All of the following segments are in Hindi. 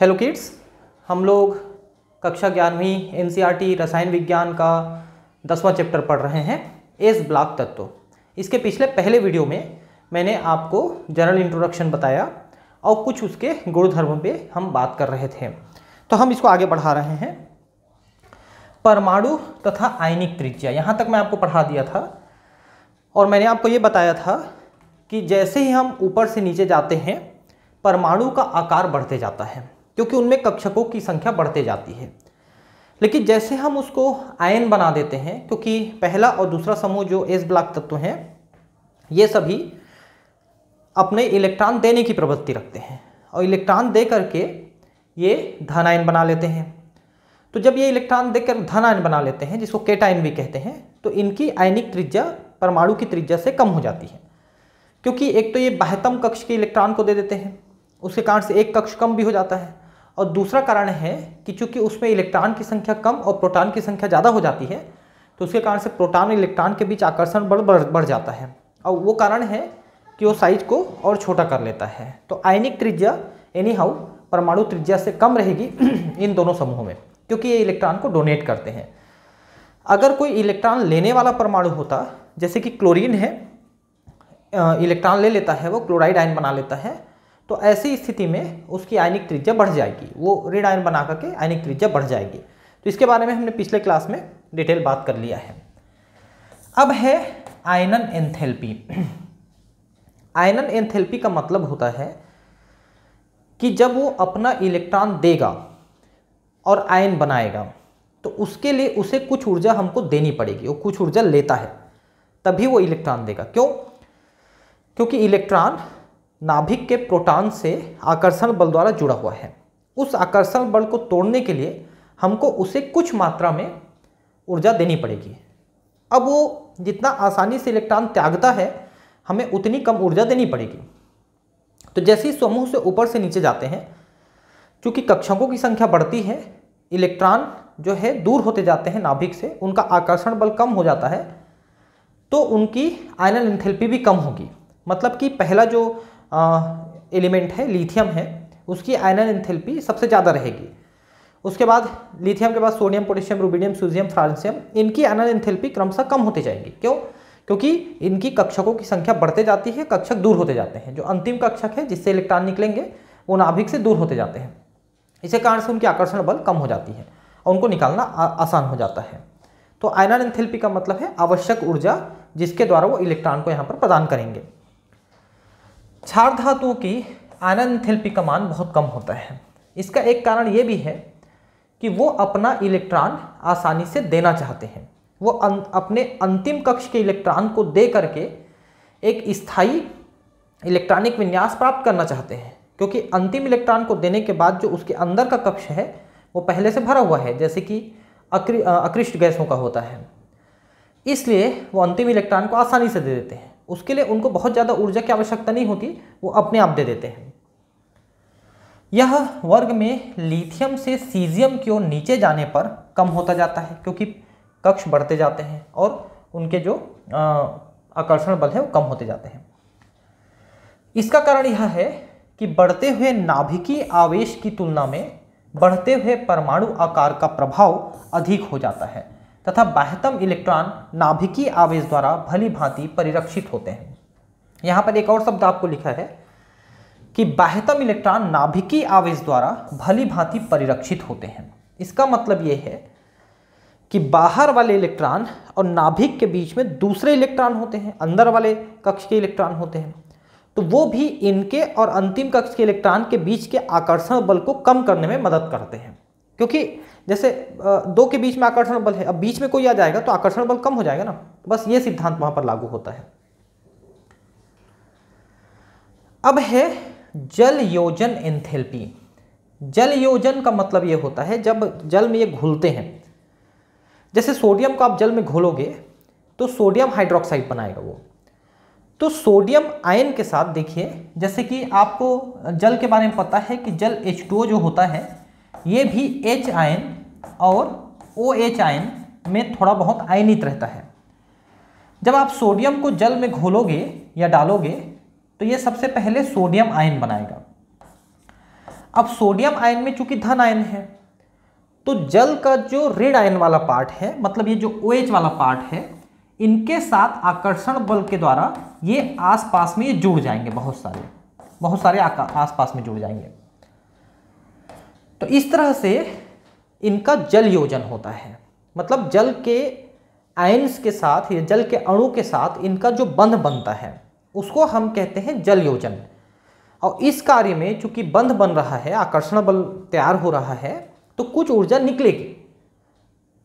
हेलो किड्स हम लोग कक्षा ग्यारहवीं एनसीईआरटी e रसायन विज्ञान का दसवां चैप्टर पढ़ रहे हैं एस ब्लॉक तत्व इसके पिछले पहले वीडियो में मैंने आपको जनरल इंट्रोडक्शन बताया और कुछ उसके गुणधर्म पे हम बात कर रहे थे तो हम इसको आगे बढ़ा रहे हैं परमाणु तथा आयनिक त्रिज्या यहाँ तक मैं आपको पढ़ा दिया था और मैंने आपको ये बताया था कि जैसे ही हम ऊपर से नीचे जाते हैं परमाणु का आकार बढ़ते जाता है क्योंकि उनमें कक्षकों की संख्या बढ़ते जाती है लेकिन जैसे हम उसको आयन बना देते हैं क्योंकि पहला और दूसरा समूह जो एस ब्लॉक तत्व हैं ये सभी अपने इलेक्ट्रॉन देने की प्रवृत्ति रखते हैं और इलेक्ट्रॉन दे करके ये धन आयन बना लेते हैं तो जब ये इलेक्ट्रॉन देकर धन आयन बना लेते हैं जिसको केटाइन भी कहते हैं तो इनकी आयनिक त्रिज्या परमाणु की त्रिज्या से कम हो जाती है क्योंकि एक तो ये बाह्यतम कक्ष के इलेक्ट्रॉन को दे देते हैं उसके कारण से एक कक्ष कम भी हो जाता है और दूसरा कारण है कि चूंकि उसमें इलेक्ट्रॉन की संख्या कम और प्रोटॉन की संख्या ज़्यादा हो जाती है तो उसके कारण से प्रोटॉन और इलेक्ट्रॉन के बीच आकर्षण बढ़ बढ़ बढ़ जाता है और वो कारण है कि वो साइज को और छोटा कर लेता है तो आयनिक त्रिज्या एनी हाउ परमाणु त्रिज्या से कम रहेगी इन दोनों समूहों में क्योंकि ये इलेक्ट्रॉन को डोनेट करते हैं अगर कोई इलेक्ट्रॉन लेने वाला परमाणु होता जैसे कि क्लोरीन है इलेक्ट्रॉन ले लेता है वो क्लोराइड आयन बना लेता है तो ऐसी स्थिति में उसकी आयनिक त्रिज्या बढ़ जाएगी वो रेड आयन बना करके आयनिक त्रिज्या बढ़ जाएगी तो इसके बारे में हमने पिछले क्लास में डिटेल बात कर लिया है अब है आयनन एंथेल्पी आयनन एंथेल्पी का मतलब होता है कि जब वो अपना इलेक्ट्रॉन देगा और आयन बनाएगा तो उसके लिए उसे कुछ ऊर्जा हमको देनी पड़ेगी वो कुछ ऊर्जा लेता है तभी वो इलेक्ट्रॉन देगा क्यों क्योंकि इलेक्ट्रॉन नाभिक के प्रोटॉन से आकर्षण बल द्वारा जुड़ा हुआ है उस आकर्षण बल को तोड़ने के लिए हमको उसे कुछ मात्रा में ऊर्जा देनी पड़ेगी अब वो जितना आसानी से इलेक्ट्रॉन त्यागता है हमें उतनी कम ऊर्जा देनी पड़ेगी तो जैसे ही समूह से ऊपर से नीचे जाते हैं चूँकि कक्षकों की संख्या बढ़ती है इलेक्ट्रॉन जो है दूर होते जाते हैं नाभिक से उनका आकर्षण बल कम हो जाता है तो उनकी आयनल एंथेल्पी भी कम होगी मतलब कि पहला जो एलिमेंट है लिथियम है उसकी आयरन एंथेल्पी सबसे ज़्यादा रहेगी उसके बाद लिथियम के बाद sodium potassium rubidium caesium francium इनकी आयरन एंथेल्पी क्रमशः कम होती जाएंगी क्यों क्योंकि इनकी कक्षकों की संख्या बढ़ते जाती है कक्षक दूर होते जाते हैं जो अंतिम कक्षक है जिससे इलेक्ट्रॉन निकलेंगे वो नाभिक से दूर होते जाते हैं इसके कारण से उनकी आकर्षण बल कम हो जाती है और उनको निकालना आसान हो जाता है तो आयरन एंथेल्पी का मतलब है आवश्यक ऊर्जा जिसके द्वारा वो इलेक्ट्रॉन को यहाँ पर प्रदान करेंगे क्षार धातुओं की आनंद थेल्पी का मान बहुत कम होता है इसका एक कारण ये भी है कि वो अपना इलेक्ट्रॉन आसानी से देना चाहते हैं वो अं, अपने अंतिम कक्ष के इलेक्ट्रॉन को दे करके एक स्थायी इलेक्ट्रॉनिक विन्यास प्राप्त करना चाहते हैं क्योंकि अंतिम इलेक्ट्रॉन को देने के बाद जो उसके अंदर का कक्ष है वो पहले से भरा हुआ है जैसे कि अकृष्ट गैसों का होता है इसलिए वो अंतिम इलेक्ट्रॉन को आसानी से दे देते हैं उसके लिए उनको बहुत ज़्यादा ऊर्जा की आवश्यकता नहीं होती वो अपने आप दे देते हैं यह वर्ग में लिथियम से सीजियम की ओर नीचे जाने पर कम होता जाता है क्योंकि कक्ष बढ़ते जाते हैं और उनके जो आकर्षण बल है वो कम होते जाते हैं इसका कारण यह है कि बढ़ते हुए नाभिकीय आवेश की तुलना में बढ़ते हुए परमाणु आकार का प्रभाव अधिक हो जाता है तथा बाह्यतम इलेक्ट्रॉन नाभिकीय आवेश द्वारा भली भांति परिरक्षित होते हैं यहाँ पर एक और शब्द आपको लिखा है कि बाह्यतम इलेक्ट्रॉन नाभिकीय आवेश द्वारा भली भांति परिरक्षित होते हैं इसका मतलब ये है कि बाहर वाले इलेक्ट्रॉन और नाभिक के बीच में दूसरे इलेक्ट्रॉन होते हैं अंदर वाले कक्ष के इलेक्ट्रॉन होते हैं तो वो भी इनके और अंतिम कक्ष के इलेक्ट्रॉन के बीच के आकर्षण बल को कम करने में मदद करते हैं क्योंकि जैसे दो के बीच में आकर्षण बल है अब बीच में कोई आ जाएगा तो आकर्षण बल कम हो जाएगा ना बस ये सिद्धांत वहां पर लागू होता है अब है जल योजन एंथेल्पी जल योजन का मतलब ये होता है जब जल में ये घुलते हैं जैसे सोडियम को आप जल में घोलोगे तो सोडियम हाइड्रोक्साइड बनाएगा वो तो सोडियम आयन के साथ देखिए जैसे कि आपको जल के बारे में पता है कि जल H2O जो होता है ये भी H आयन और ओ एच आयन में थोड़ा बहुत आयनित रहता है जब आप सोडियम को जल में घोलोगे या डालोगे तो ये सबसे पहले सोडियम आयन बनाएगा अब सोडियम आयन में चूंकि धन आयन है तो जल का जो रेड आयन वाला पार्ट है मतलब ये जो ओ OH वाला पार्ट है इनके साथ आकर्षण बल के द्वारा ये आसपास में ये जुड़ जाएंगे बहुत सारे बहुत सारे आसपास में जुड़ जाएंगे तो इस तरह से इनका जल योजन होता है मतलब जल के आयंस के साथ या जल के अणु के साथ इनका जो बंध बनता है उसको हम कहते हैं जल योजन और इस कार्य में चूंकि बंध बन रहा है आकर्षण बल तैयार हो रहा है तो कुछ ऊर्जा निकलेगी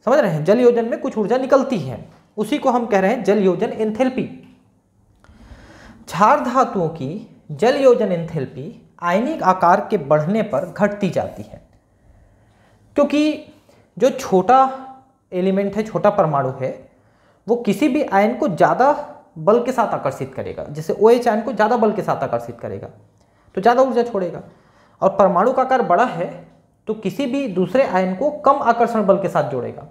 समझ रहे हैं जल योजन में कुछ ऊर्जा निकलती है उसी को हम कह रहे हैं जल योजन एंथेल्पी क्षार धातुओं की जल योजन एंथेल्पी आयनिक आकार के बढ़ने पर घटती जाती है क्योंकि जो छोटा एलिमेंट है छोटा परमाणु है वो किसी भी आयन को ज़्यादा बल के साथ आकर्षित करेगा जैसे ओ एच आयन को ज़्यादा बल के साथ आकर्षित करेगा तो ज़्यादा ऊर्जा छोड़ेगा और परमाणु का आकार बड़ा है तो किसी भी दूसरे आयन को कम आकर्षण बल के साथ जोड़ेगा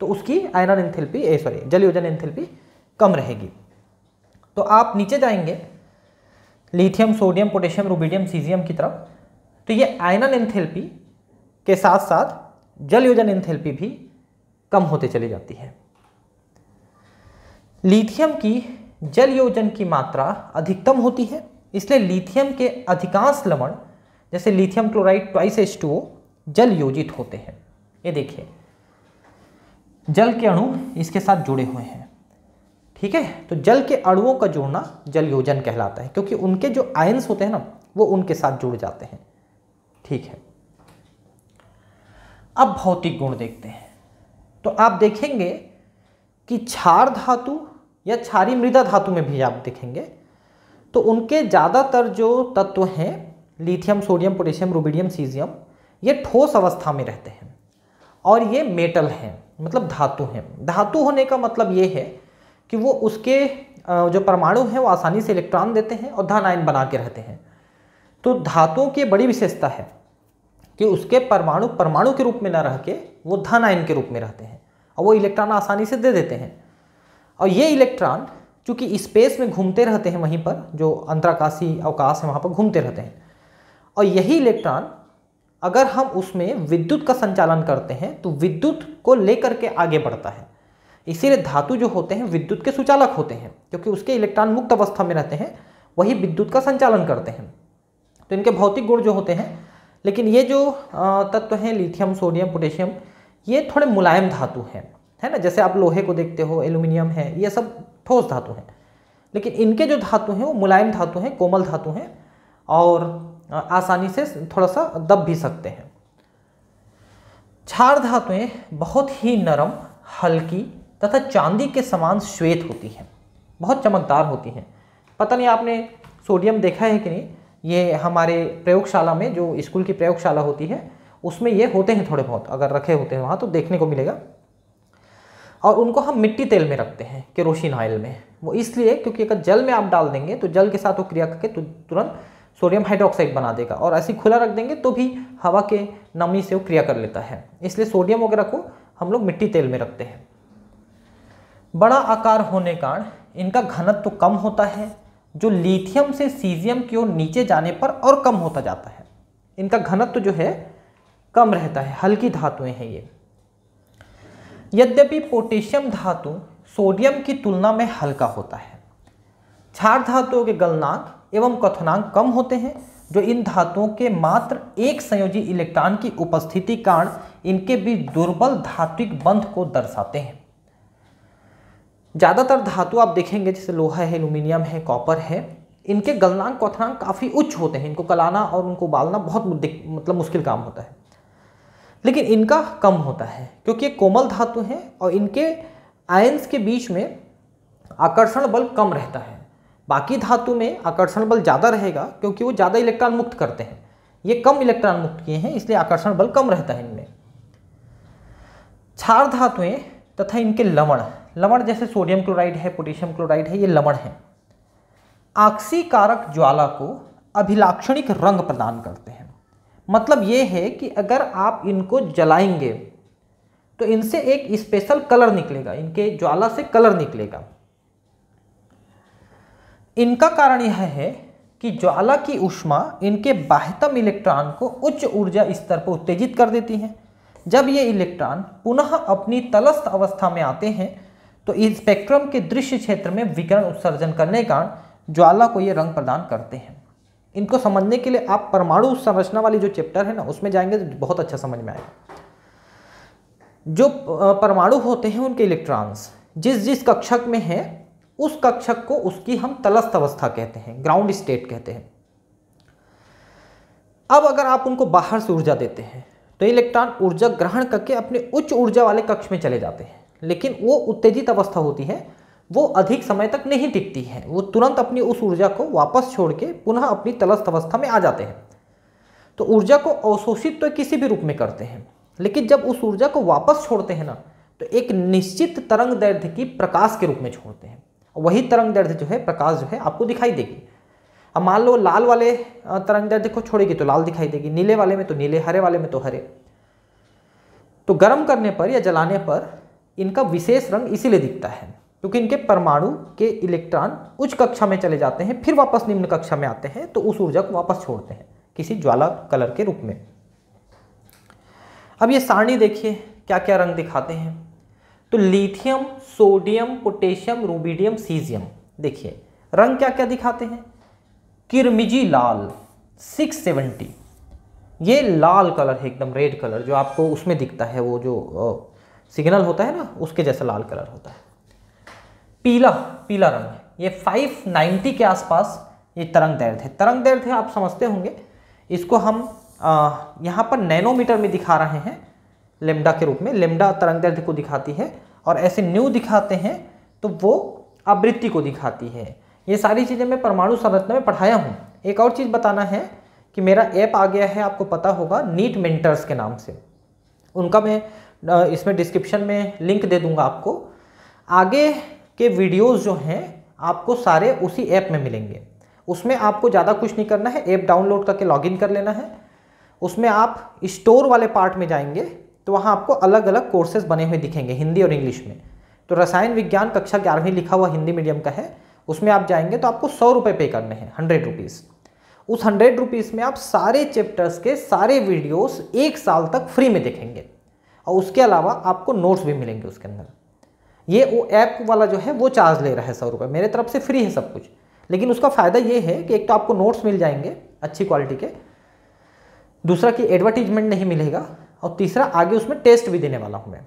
तो उसकी आयनन एंथैल्पी ए सॉरी जलयोजन एंथैल्पी कम रहेगी तो आप नीचे जाएंगे lithium sodium potassium rubidium caesium की तरफ तो ये आयनन एंथैल्पी के साथ साथ जल योजन एंथेल्पी भी कम होते चली जाती है लिथियम की जल योजन की मात्रा अधिकतम होती है इसलिए लिथियम के अधिकांश लवण जैसे lithium chloride twice H two जल योजित होते हैं ये देखिए जल के अणु इसके साथ जुड़े हुए हैं ठीक है तो जल के अणुओं का जोड़ना जल योजन कहलाता है क्योंकि उनके जो आयंस होते हैं ना वो उनके साथ जुड़ जाते हैं ठीक है अब भौतिक गुण देखते हैं तो आप देखेंगे कि क्षार धातु या क्षारी मृदा धातु में भी आप देखेंगे तो उनके ज़्यादातर जो तत्व हैं lithium sodium potassium rubidium caesium ये ठोस अवस्था में रहते हैं और ये मेटल हैं मतलब धातु हैं धातु होने का मतलब ये है कि वो उसके जो परमाणु हैं वो आसानी से इलेक्ट्रॉन देते हैं और धन आयन बना के रहते हैं तो धातुओं की बड़ी विशेषता है कि उसके परमाणु परमाणु के रूप में ना रह के वो धन आयन के रूप में रहते हैं और वो इलेक्ट्रॉन आसानी से दे देते हैं और ये इलेक्ट्रॉन चूँकि स्पेस में घूमते रहते हैं वहीं पर जो अंतराकाशी अवकाश है वहाँ पर घूमते रहते हैं और यही इलेक्ट्रॉन अगर हम उसमें विद्युत का संचालन करते हैं तो विद्युत को लेकर के आगे बढ़ता है इसीलिए धातु जो होते हैं विद्युत के सुचालक होते हैं क्योंकि उसके इलेक्ट्रॉन मुक्त अवस्था में रहते हैं वही विद्युत का संचालन करते हैं तो इनके भौतिक गुण जो होते हैं लेकिन ये जो तत्व हैं लिथियम सोडियम पोटेशियम ये थोड़े मुलायम धातु हैं है ना जैसे आप लोहे को देखते हो एल्यूमिनियम है ये सब ठोस धातु हैं लेकिन इनके जो धातु हैं वो मुलायम धातु हैं कोमल धातु हैं और आसानी से थोड़ा सा दब भी सकते हैं क्षार धातुएँ बहुत ही नरम हल्की तथा चांदी के समान श्वेत होती हैं बहुत चमकदार होती हैं पता नहीं आपने सोडियम देखा है कि नहीं ये हमारे प्रयोगशाला में जो स्कूल की प्रयोगशाला होती है उसमें ये होते हैं थोड़े बहुत अगर रखे होते हैं वहाँ तो देखने को मिलेगा और उनको हम मिट्टी तेल में रखते हैं केरोसिन ऑयल में वो इसलिए क्योंकि अगर जल में आप डाल देंगे तो जल के साथ वो क्रिया करके तो तुरंत सोडियम हाइड्रोक्साइड बना देगा और ऐसे खुला रख देंगे तो भी हवा के नमी से वो क्रिया कर लेता है इसलिए सोडियम वगैरह को हम लोग मिट्टी तेल में रखते हैं बड़ा आकार होने कारण इनका घनत्व तो कम होता है जो लिथियम से सीजियम की ओर नीचे जाने पर और कम होता जाता है इनका घनत्व जो है कम रहता है हल्की धातुएं हैं ये यद्यपि पोटेशियम धातु सोडियम की तुलना में हल्का होता है क्षार धातुओं के गलनांक एवं कथनांक कम होते हैं जो इन धातुओं के मात्र एक संयोजी इलेक्ट्रॉन की उपस्थिति कारण इनके बीच दुर्बल धात्विक बंध को दर्शाते हैं ज़्यादातर धातु आप देखेंगे जैसे लोहा है एल्यूमिनियम है कॉपर है इनके गलनांक क्वथनांक काफ़ी उच्च होते हैं इनको कलाना और उनको उबालना बहुत मतलब मुश्किल काम होता है लेकिन इनका कम होता है क्योंकि ये कोमल धातु हैं और इनके आयंस के बीच में आकर्षण बल कम रहता है बाकी धातु में आकर्षण बल ज़्यादा रहेगा क्योंकि वो ज़्यादा इलेक्ट्रॉन मुक्त करते हैं ये कम इलेक्ट्रॉन मुक्त किए हैं इसलिए आकर्षण बल कम रहता है इनमें क्षार धातुएँ तथा इनके लवण लवण जैसे सोडियम क्लोराइड है पोटेशियम क्लोराइड है ये लवण है आक्सीकारक ज्वाला को अभिलाक्षणिक रंग प्रदान करते हैं मतलब ये है कि अगर आप इनको जलाएंगे तो इनसे एक स्पेशल कलर निकलेगा इनके ज्वाला से कलर निकलेगा इनका कारण यह है कि ज्वाला की उष्मा इनके बाह्यतम इलेक्ट्रॉन को उच्च ऊर्जा स्तर पर उत्तेजित कर देती है जब ये इलेक्ट्रॉन पुनः अपनी तलस्थ अवस्था में आते हैं तो इस स्पेक्ट्रम के दृश्य क्षेत्र में विकिरण उत्सर्जन करने कारण ज्वाला को ये रंग प्रदान करते हैं इनको समझने के लिए आप परमाणु संरचना वाली जो चैप्टर है ना उसमें जाएंगे तो बहुत अच्छा समझ में आएगा जो परमाणु होते हैं उनके इलेक्ट्रॉन्स जिस जिस कक्षक में है उस कक्षक को उसकी हम तलस्थ अवस्था कहते हैं ग्राउंड स्टेट कहते हैं अब अगर आप उनको बाहर से ऊर्जा देते हैं तो इलेक्ट्रॉन ऊर्जा ग्रहण करके अपने उच्च ऊर्जा वाले कक्ष में चले जाते हैं लेकिन वो उत्तेजित अवस्था होती है वो अधिक समय तक नहीं टिकती है वो तुरंत अपनी उस ऊर्जा को वापस छोड़ के पुनः अपनी तलस्थ अवस्था में आ जाते हैं तो ऊर्जा को अवशोषित तो किसी भी रूप में करते हैं लेकिन जब उस ऊर्जा को वापस छोड़ते हैं ना तो एक निश्चित तरंग दर्द की प्रकाश के रूप में छोड़ते हैं वही तरंग दर्द जो है प्रकाश जो है आपको दिखाई देगी अब मान लो लाल वाले तरंग दर्द को छोड़ेगी तो लाल दिखाई देगी नीले वाले में तो नीले हरे वाले में तो हरे तो गर्म करने पर या जलाने पर इनका विशेष रंग इसीलिए दिखता है क्योंकि इनके परमाणु के इलेक्ट्रॉन उच्च कक्षा में चले जाते हैं फिर वापस निम्न कक्षा में आते हैं तो उस ऊर्जा को वापस छोड़ते हैं किसी ज्वाला कलर के रूप में अब ये सारणी देखिए क्या क्या रंग दिखाते हैं तो lithium sodium potassium rubidium caesium देखिए रंग क्या क्या दिखाते हैं किरमिजी लाल 670 ये लाल कलर है एकदम रेड कलर जो आपको उसमें दिखता है वो जो सिग्नल होता है ना उसके जैसा लाल कलर होता है पीला पीला रंग है ये 590 के आसपास ये तरंग दैर्घ्य है तरंग है आप समझते होंगे इसको हम यहाँ पर नैनोमीटर में दिखा रहे हैं लेमडा के रूप में लेमडा तरंग दैर्ध को दिखाती है और ऐसे न्यू दिखाते हैं तो वो आवृत्ति को दिखाती है ये सारी चीज़ें मैं परमाणु संरचना में पढ़ाया हूँ एक और चीज़ बताना है कि मेरा ऐप आ गया है आपको पता होगा नीट मेंटर्स के नाम से उनका मैं इसमें डिस्क्रिप्शन में लिंक दे दूंगा आपको आगे के वीडियोस जो हैं आपको सारे उसी ऐप में मिलेंगे उसमें आपको ज़्यादा कुछ नहीं करना है ऐप डाउनलोड करके लॉगिन कर लेना है उसमें आप स्टोर वाले पार्ट में जाएंगे तो वहाँ आपको अलग अलग कोर्सेज बने हुए दिखेंगे हिंदी और इंग्लिश में तो रसायन विज्ञान कक्षा ग्यारहवीं लिखा हुआ हिंदी मीडियम का है उसमें आप जाएंगे तो आपको सौ रुपये पे करने हैं हंड्रेड रुपीज़ उस हंड्रेड रुपीज़ में आप सारे चैप्टर्स के सारे वीडियोस एक साल तक फ्री में देखेंगे और उसके अलावा आपको नोट्स भी मिलेंगे उसके अंदर ये वो ऐप वाला जो है वो चार्ज ले रहा है सौ रुपये मेरे तरफ से फ्री है सब कुछ लेकिन उसका फ़ायदा ये है कि एक तो आपको नोट्स मिल जाएंगे अच्छी क्वालिटी के दूसरा कि एडवर्टीजमेंट नहीं मिलेगा और तीसरा आगे उसमें टेस्ट भी देने वाला हूँ मैं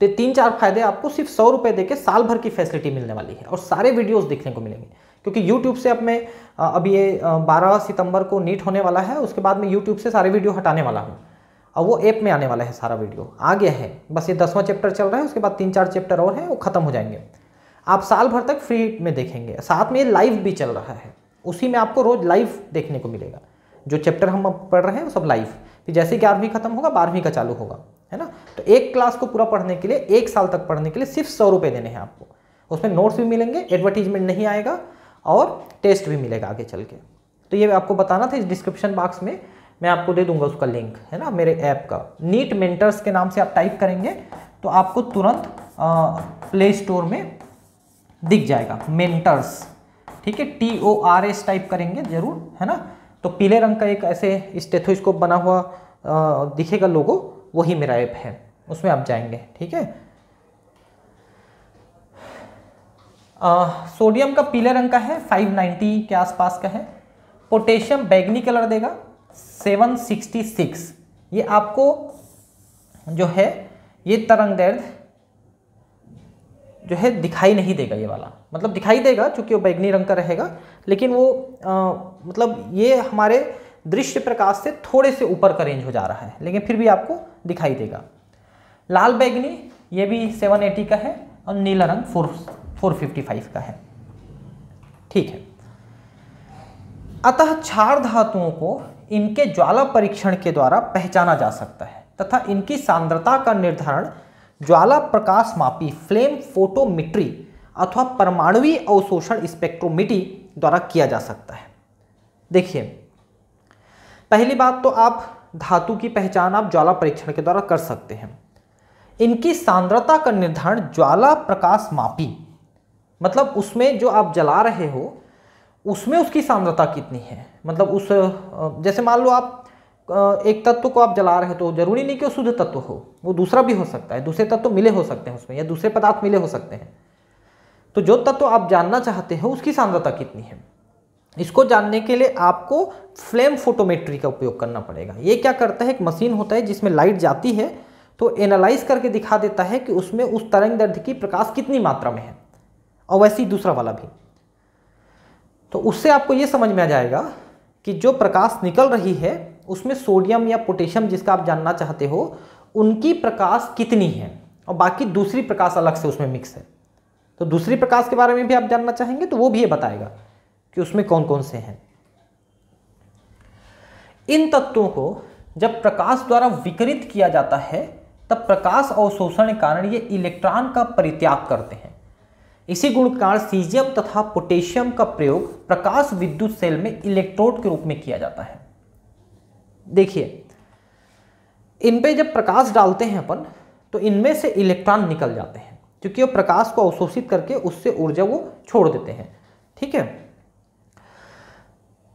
तो तीन चार फायदे आपको सिर्फ सौ रुपये दे के साल भर की फैसिलिटी मिलने वाली है और सारे वीडियोस देखने को मिलेंगे क्योंकि यूट्यूब से अब मैं अभी ये बारह सितंबर को नीट होने वाला है उसके बाद मैं यूट्यूब से सारे वीडियो हटाने वाला हूँ और वो ऐप में आने वाला है सारा वीडियो आ गया है बस ये दसवां चैप्टर चल रहा है उसके बाद तीन चार चैप्टर और हैं वो ख़त्म हो जाएंगे आप साल भर तक फ्री में देखेंगे साथ में लाइव भी चल रहा है उसी में आपको रोज़ लाइव देखने को मिलेगा जो चैप्टर हम पढ़ रहे हैं वो सब लाइव फिर जैसे ग्यारहवीं खत्म होगा बारहवीं का चालू होगा है ना तो एक क्लास को पूरा पढ़ने के लिए एक साल तक पढ़ने के लिए सिर्फ सौ रुपये देने हैं आपको उसमें नोट्स भी मिलेंगे एडवर्टीजमेंट नहीं आएगा और टेस्ट भी मिलेगा आगे चल के तो ये आपको बताना था इस डिस्क्रिप्शन बॉक्स में मैं आपको दे दूंगा उसका लिंक है ना मेरे ऐप का नीट मेंटर्स के नाम से आप टाइप करेंगे तो आपको तुरंत प्ले स्टोर में दिख जाएगा मेंटर्स ठीक है T O R S type करेंगे ज़रूर है ना तो पीले रंग का एक ऐसे स्टेथोस्कोप बना हुआ आ, दिखेगा लोगो वही मेरा ऐप है उसमें आप जाएंगे ठीक है सोडियम का पीले रंग का है 590 के आसपास का है पोटेशियम बैगनी कलर देगा सेवन सिक्सटी सिक्स ये आपको जो है ये तरंग दर्द जो है दिखाई नहीं देगा ये वाला मतलब दिखाई देगा चूंकि वो बैगनी रंग का रहेगा लेकिन वो आ, मतलब ये हमारे दृश्य प्रकाश से थोड़े से ऊपर का रेंज हो जा रहा है लेकिन फिर भी आपको दिखाई देगा लाल बैगनी ये भी 780 का है और नीला रंग फोर फोर फिफ्टी फाइव का है ठीक है अतः क्षार धातुओं को इनके ज्वाला परीक्षण के द्वारा पहचाना जा सकता है तथा इनकी सांद्रता का निर्धारण ज्वाला प्रकाश मापी फ्लेम फोटोमिट्री अथवा परमाणुवी अवशोषण स्पेक्ट्रोमिटी द्वारा किया जा सकता है देखिए पहली बात तो आप धातु की पहचान आप ज्वाला परीक्षण के द्वारा कर सकते हैं इनकी सांद्रता का निर्धारण ज्वाला प्रकाश मापी मतलब उसमें जो आप जला रहे हो उसमें उसकी सांद्रता कितनी है मतलब उस जैसे मान लो आप एक तत्व को आप जला रहे हो तो जरूरी नहीं कि वो शुद्ध तत्व हो वो दूसरा भी हो सकता है दूसरे तत्व मिले हो सकते हैं उसमें या दूसरे पदार्थ मिले हो सकते हैं तो जो तत्व आप जानना चाहते हो उसकी सांद्रता कितनी है इसको जानने के लिए आपको फ्लेम फोटोमेट्री का उपयोग करना पड़ेगा ये क्या करता है एक मशीन होता है जिसमें लाइट जाती है तो एनालाइज करके दिखा देता है कि उसमें उस तरंग दर्द की प्रकाश कितनी मात्रा में है और वैसे ही दूसरा वाला भी तो उससे आपको ये समझ में आ जाएगा कि जो प्रकाश निकल रही है उसमें सोडियम या पोटेशियम जिसका आप जानना चाहते हो उनकी प्रकाश कितनी है और बाकी दूसरी प्रकाश अलग से उसमें मिक्स है तो दूसरी प्रकाश के बारे में भी आप जानना चाहेंगे तो वो भी ये बताएगा कि उसमें कौन कौन से हैं इन तत्वों को जब प्रकाश द्वारा विकृत किया जाता है तब प्रकाश अवशोषण के कारण ये इलेक्ट्रॉन का परित्याग करते हैं इसी गुणकार सीजियम तथा पोटेशियम का प्रयोग प्रकाश विद्युत सेल में इलेक्ट्रोड के रूप में किया जाता है देखिए इन पे जब प्रकाश डालते हैं अपन तो इनमें से इलेक्ट्रॉन निकल जाते हैं क्योंकि वो प्रकाश को अवशोषित करके उससे ऊर्जा वो छोड़ देते हैं ठीक है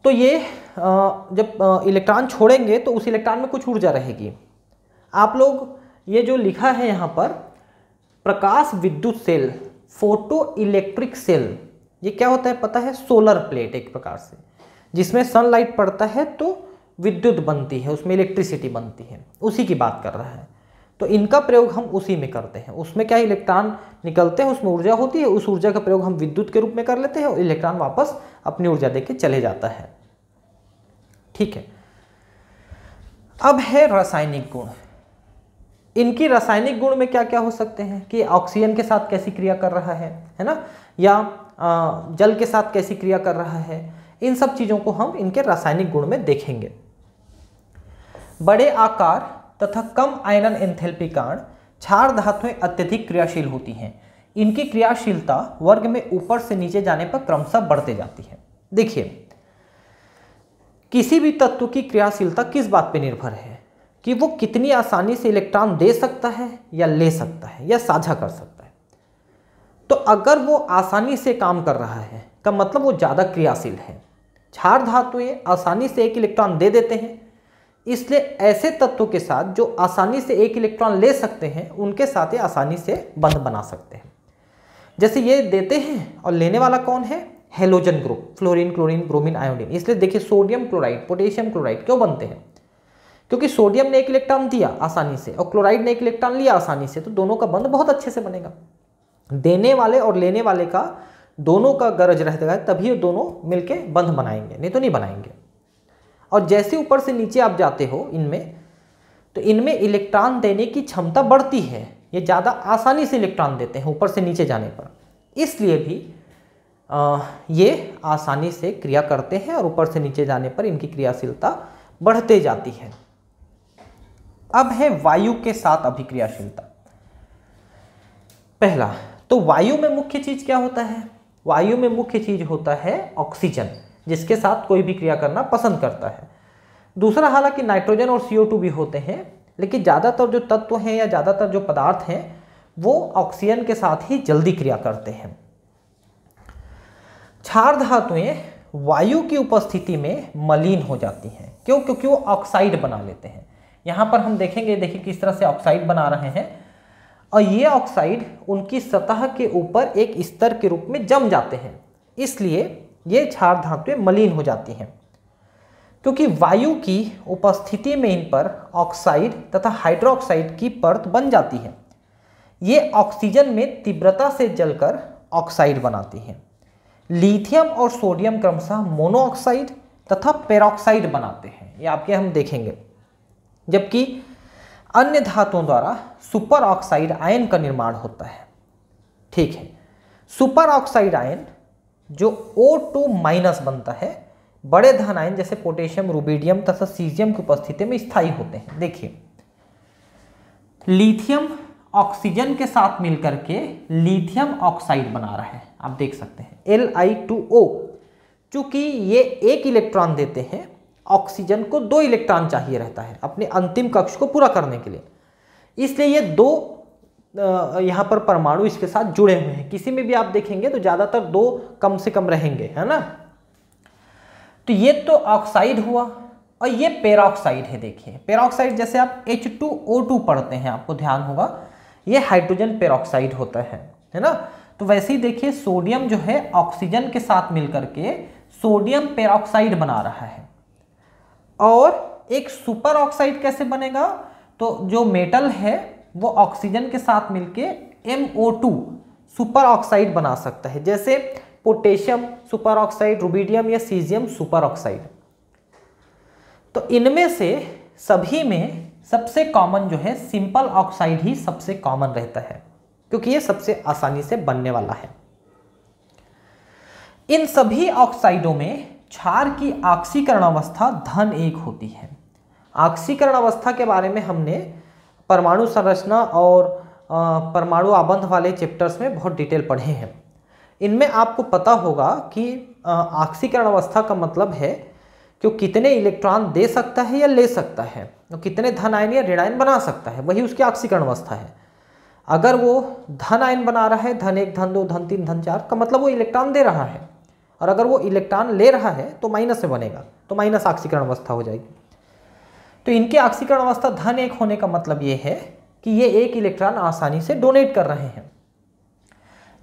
तो ये जब इलेक्ट्रॉन छोड़ेंगे तो उस इलेक्ट्रॉन में कुछ ऊर्जा रहेगी आप लोग ये जो लिखा है यहाँ पर प्रकाश विद्युत सेल फोटो इलेक्ट्रिक सेल ये क्या होता है पता है सोलर प्लेट एक प्रकार से जिसमें सनलाइट पड़ता है तो विद्युत बनती है उसमें इलेक्ट्रिसिटी बनती है उसी की बात कर रहा है तो इनका प्रयोग हम उसी में करते हैं उसमें क्या इलेक्ट्रॉन निकलते हैं उसमें ऊर्जा होती है उस ऊर्जा का प्रयोग हम विद्युत के रूप में कर लेते हैं और इलेक्ट्रॉन वापस अपनी ऊर्जा देके चले जाता है ठीक है अब है रासायनिक गुण इनकी रासायनिक गुण में क्या क्या हो सकते हैं कि ऑक्सीजन के साथ कैसी क्रिया कर रहा है है ना या जल के साथ कैसी क्रिया कर रहा है इन सब चीज़ों को हम इनके रासायनिक गुण में देखेंगे बड़े आकार तथा कम आयरन एंथेल्पी कारण क्षार धातुएं अत्यधिक क्रियाशील होती हैं इनकी क्रियाशीलता वर्ग में ऊपर से नीचे जाने पर क्रमशः बढ़ते जाती है देखिए किसी भी तत्व की क्रियाशीलता किस बात पर निर्भर है कि वो कितनी आसानी से इलेक्ट्रॉन दे सकता है या ले सकता है या साझा कर सकता है तो अगर वो आसानी से काम कर रहा है का मतलब वो ज़्यादा क्रियाशील है क्षार धातु ये आसानी से एक इलेक्ट्रॉन दे देते हैं इसलिए ऐसे तत्वों के साथ जो आसानी से एक इलेक्ट्रॉन ले सकते हैं उनके साथ ही आसानी से बंध बना सकते हैं जैसे ये देते हैं और लेने वाला कौन है halogen group fluorine chlorine bromine iodine इसलिए देखिए सोडियम क्लोराइड पोटेशियम क्लोराइड क्यों बनते हैं क्योंकि सोडियम ने एक इलेक्ट्रॉन दिया आसानी से और क्लोराइड ने एक इलेक्ट्रॉन लिया आसानी से तो दोनों का बंध बहुत अच्छे से बनेगा देने वाले और लेने वाले का दोनों का गरज रहेगा तभी दोनों मिलके बंध बनाएंगे नहीं तो नहीं बनाएंगे और जैसे ऊपर से नीचे आप जाते हो इनमें तो इनमें इलेक्ट्रॉन देने की क्षमता बढ़ती है ये ज़्यादा आसानी से इलेक्ट्रॉन देते हैं ऊपर से नीचे जाने पर इसलिए भी आ, ये आसानी से क्रिया करते हैं और ऊपर से नीचे जाने पर इनकी क्रियाशीलता बढ़ते जाती है अब है वायु के साथ अभिक्रियाशीलता पहला तो वायु में मुख्य चीज क्या होता है वायु में मुख्य चीज होता है ऑक्सीजन जिसके साथ कोई भी क्रिया करना पसंद करता है दूसरा हालांकि नाइट्रोजन और सीओ भी होते हैं लेकिन ज़्यादातर जो तत्व हैं या ज़्यादातर जो पदार्थ हैं वो ऑक्सीजन के साथ ही जल्दी क्रिया करते हैं क्षार धातुएं वायु की उपस्थिति में मलिन हो जाती हैं क्यों क्योंकि वो ऑक्साइड बना लेते हैं यहाँ पर हम देखेंगे देखिए किस तरह से ऑक्साइड बना रहे हैं और ये ऑक्साइड उनकी सतह के ऊपर एक स्तर के रूप में जम जाते हैं इसलिए ये क्षार धातुएं मलिन हो जाती हैं क्योंकि वायु की उपस्थिति में इन पर ऑक्साइड तथा हाइड्रोक्साइड की परत बन जाती है ये ऑक्सीजन में तीव्रता से जलकर ऑक्साइड बनाती हैं लिथियम और सोडियम क्रमशः मोनोऑक्साइड तथा पेरोक्साइड बनाते हैं ये आपके हम देखेंगे जबकि अन्य धातुओं द्वारा सुपर ऑक्साइड आयन का निर्माण होता है ठीक है सुपर ऑक्साइड आयन जो O2 माइनस बनता है बड़े धन आयन जैसे पोटेशियम रूबीडियम तथा सीजियम की उपस्थिति में स्थायी होते हैं देखिए लिथियम ऑक्सीजन के साथ मिलकर के लिथियम ऑक्साइड बना रहा है आप देख सकते हैं एल आई टू ओ चूंकि ये एक इलेक्ट्रॉन देते हैं ऑक्सीजन को दो इलेक्ट्रॉन चाहिए रहता है अपने अंतिम कक्ष को पूरा करने के लिए इसलिए ये दो यहाँ पर परमाणु इसके साथ जुड़े हुए हैं किसी में भी आप देखेंगे तो ज़्यादातर दो कम से कम रहेंगे है ना तो ये तो ऑक्साइड हुआ और ये पेरोक्साइड है देखिए पेरोक्साइड जैसे आप H2O2 पढ़ते हैं आपको ध्यान होगा ये हाइड्रोजन पेरोक्साइड होता है है ना तो वैसे ही देखिए सोडियम जो है ऑक्सीजन के साथ मिलकर के सोडियम पेरोक्साइड बना रहा है और एक सुपर ऑक्साइड कैसे बनेगा तो जो मेटल है वो ऑक्सीजन के साथ मिलके MO2 सुपर ऑक्साइड बना सकता है जैसे पोटेशियम सुपर ऑक्साइड रूबीडियम या सीजियम सुपर ऑक्साइड तो इनमें से सभी में सबसे कॉमन जो है सिंपल ऑक्साइड ही सबसे कॉमन रहता है क्योंकि ये सबसे आसानी से बनने वाला है इन सभी ऑक्साइडों में क्षार की आक्सीकरण अवस्था धन एक होती है आक्सीकरण अवस्था के बारे में हमने परमाणु संरचना और परमाणु आबंध वाले चैप्टर्स में बहुत डिटेल पढ़े हैं इनमें आपको पता होगा कि आक्सीकरण अवस्था का मतलब है कि वो कितने इलेक्ट्रॉन दे सकता है या ले सकता है वो कितने धन आयन या ऋण आयन बना सकता है वही उसकी आक्सीकरण अवस्था है अगर वो धन आयन बना रहा है धन एक धन दो धन तीन धन चार का मतलब वो इलेक्ट्रॉन दे रहा है और अगर वो इलेक्ट्रॉन ले रहा है तो माइनस में बनेगा तो माइनस ऑक्सीकरण अवस्था हो जाएगी तो इनके ऑक्सीकरण अवस्था धन एक होने का मतलब ये है कि ये एक इलेक्ट्रॉन आसानी से डोनेट कर रहे हैं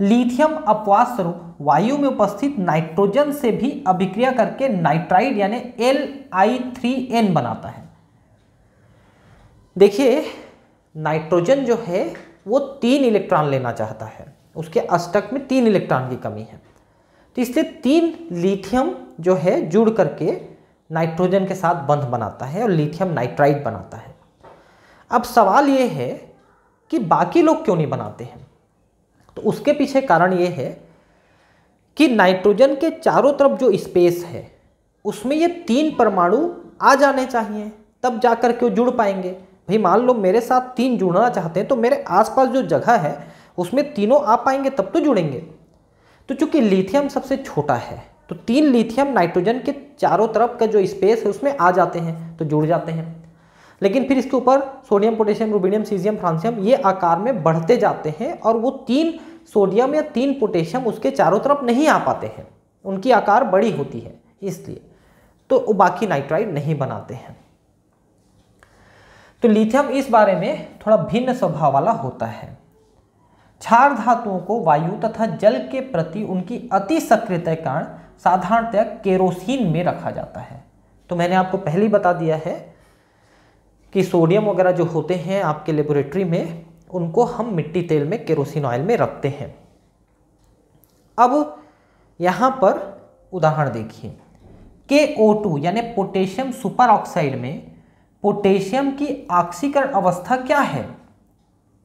लिथियम अपवास स्वरूप वायु में उपस्थित नाइट्रोजन से भी अभिक्रिया करके नाइट्राइड यानी एल आई थ्री एन बनाता है देखिए नाइट्रोजन जो है वो तीन इलेक्ट्रॉन लेना चाहता है उसके अष्टक में तीन इलेक्ट्रॉन की कमी है तो इससे तीन लिथियम जो है जुड़ करके नाइट्रोजन के साथ बंध बनाता है और लिथियम नाइट्राइड बनाता है अब सवाल ये है कि बाकी लोग क्यों नहीं बनाते हैं तो उसके पीछे कारण ये है कि नाइट्रोजन के चारों तरफ जो स्पेस है उसमें ये तीन परमाणु आ जाने चाहिए तब जा कर के वो जुड़ पाएंगे भाई मान लो मेरे साथ तीन जुड़ना चाहते हैं तो मेरे आसपास जो जगह है उसमें तीनों आ पाएंगे तब तो जुड़ेंगे तो चूंकि लिथियम सबसे छोटा है तो तीन लिथियम नाइट्रोजन के चारों तरफ का जो स्पेस है उसमें आ जाते हैं तो जुड़ जाते हैं लेकिन फिर इसके ऊपर sodium potassium rubidium caesium francium ये आकार में बढ़ते जाते हैं और वो तीन सोडियम या तीन पोटेशियम उसके चारों तरफ नहीं आ पाते हैं उनकी आकार बड़ी होती है इसलिए तो वो बाकी नाइट्राइड नहीं बनाते हैं तो लिथियम इस बारे में थोड़ा भिन्न स्वभाव वाला होता है क्षार धातुओं को वायु तथा जल के प्रति उनकी अति सक्रियता के कारण साधारणतया केरोसिन में रखा जाता है तो मैंने आपको पहले ही बता दिया है कि सोडियम वगैरह जो होते हैं आपके लेबोरेटरी में उनको हम मिट्टी तेल में केरोसिन ऑयल में रखते हैं अब यहाँ पर उदाहरण देखिए के ओ टू यानी पोटेशियम सुपर ऑक्साइड में पोटेशियम की ऑक्सीकरण अवस्था क्या है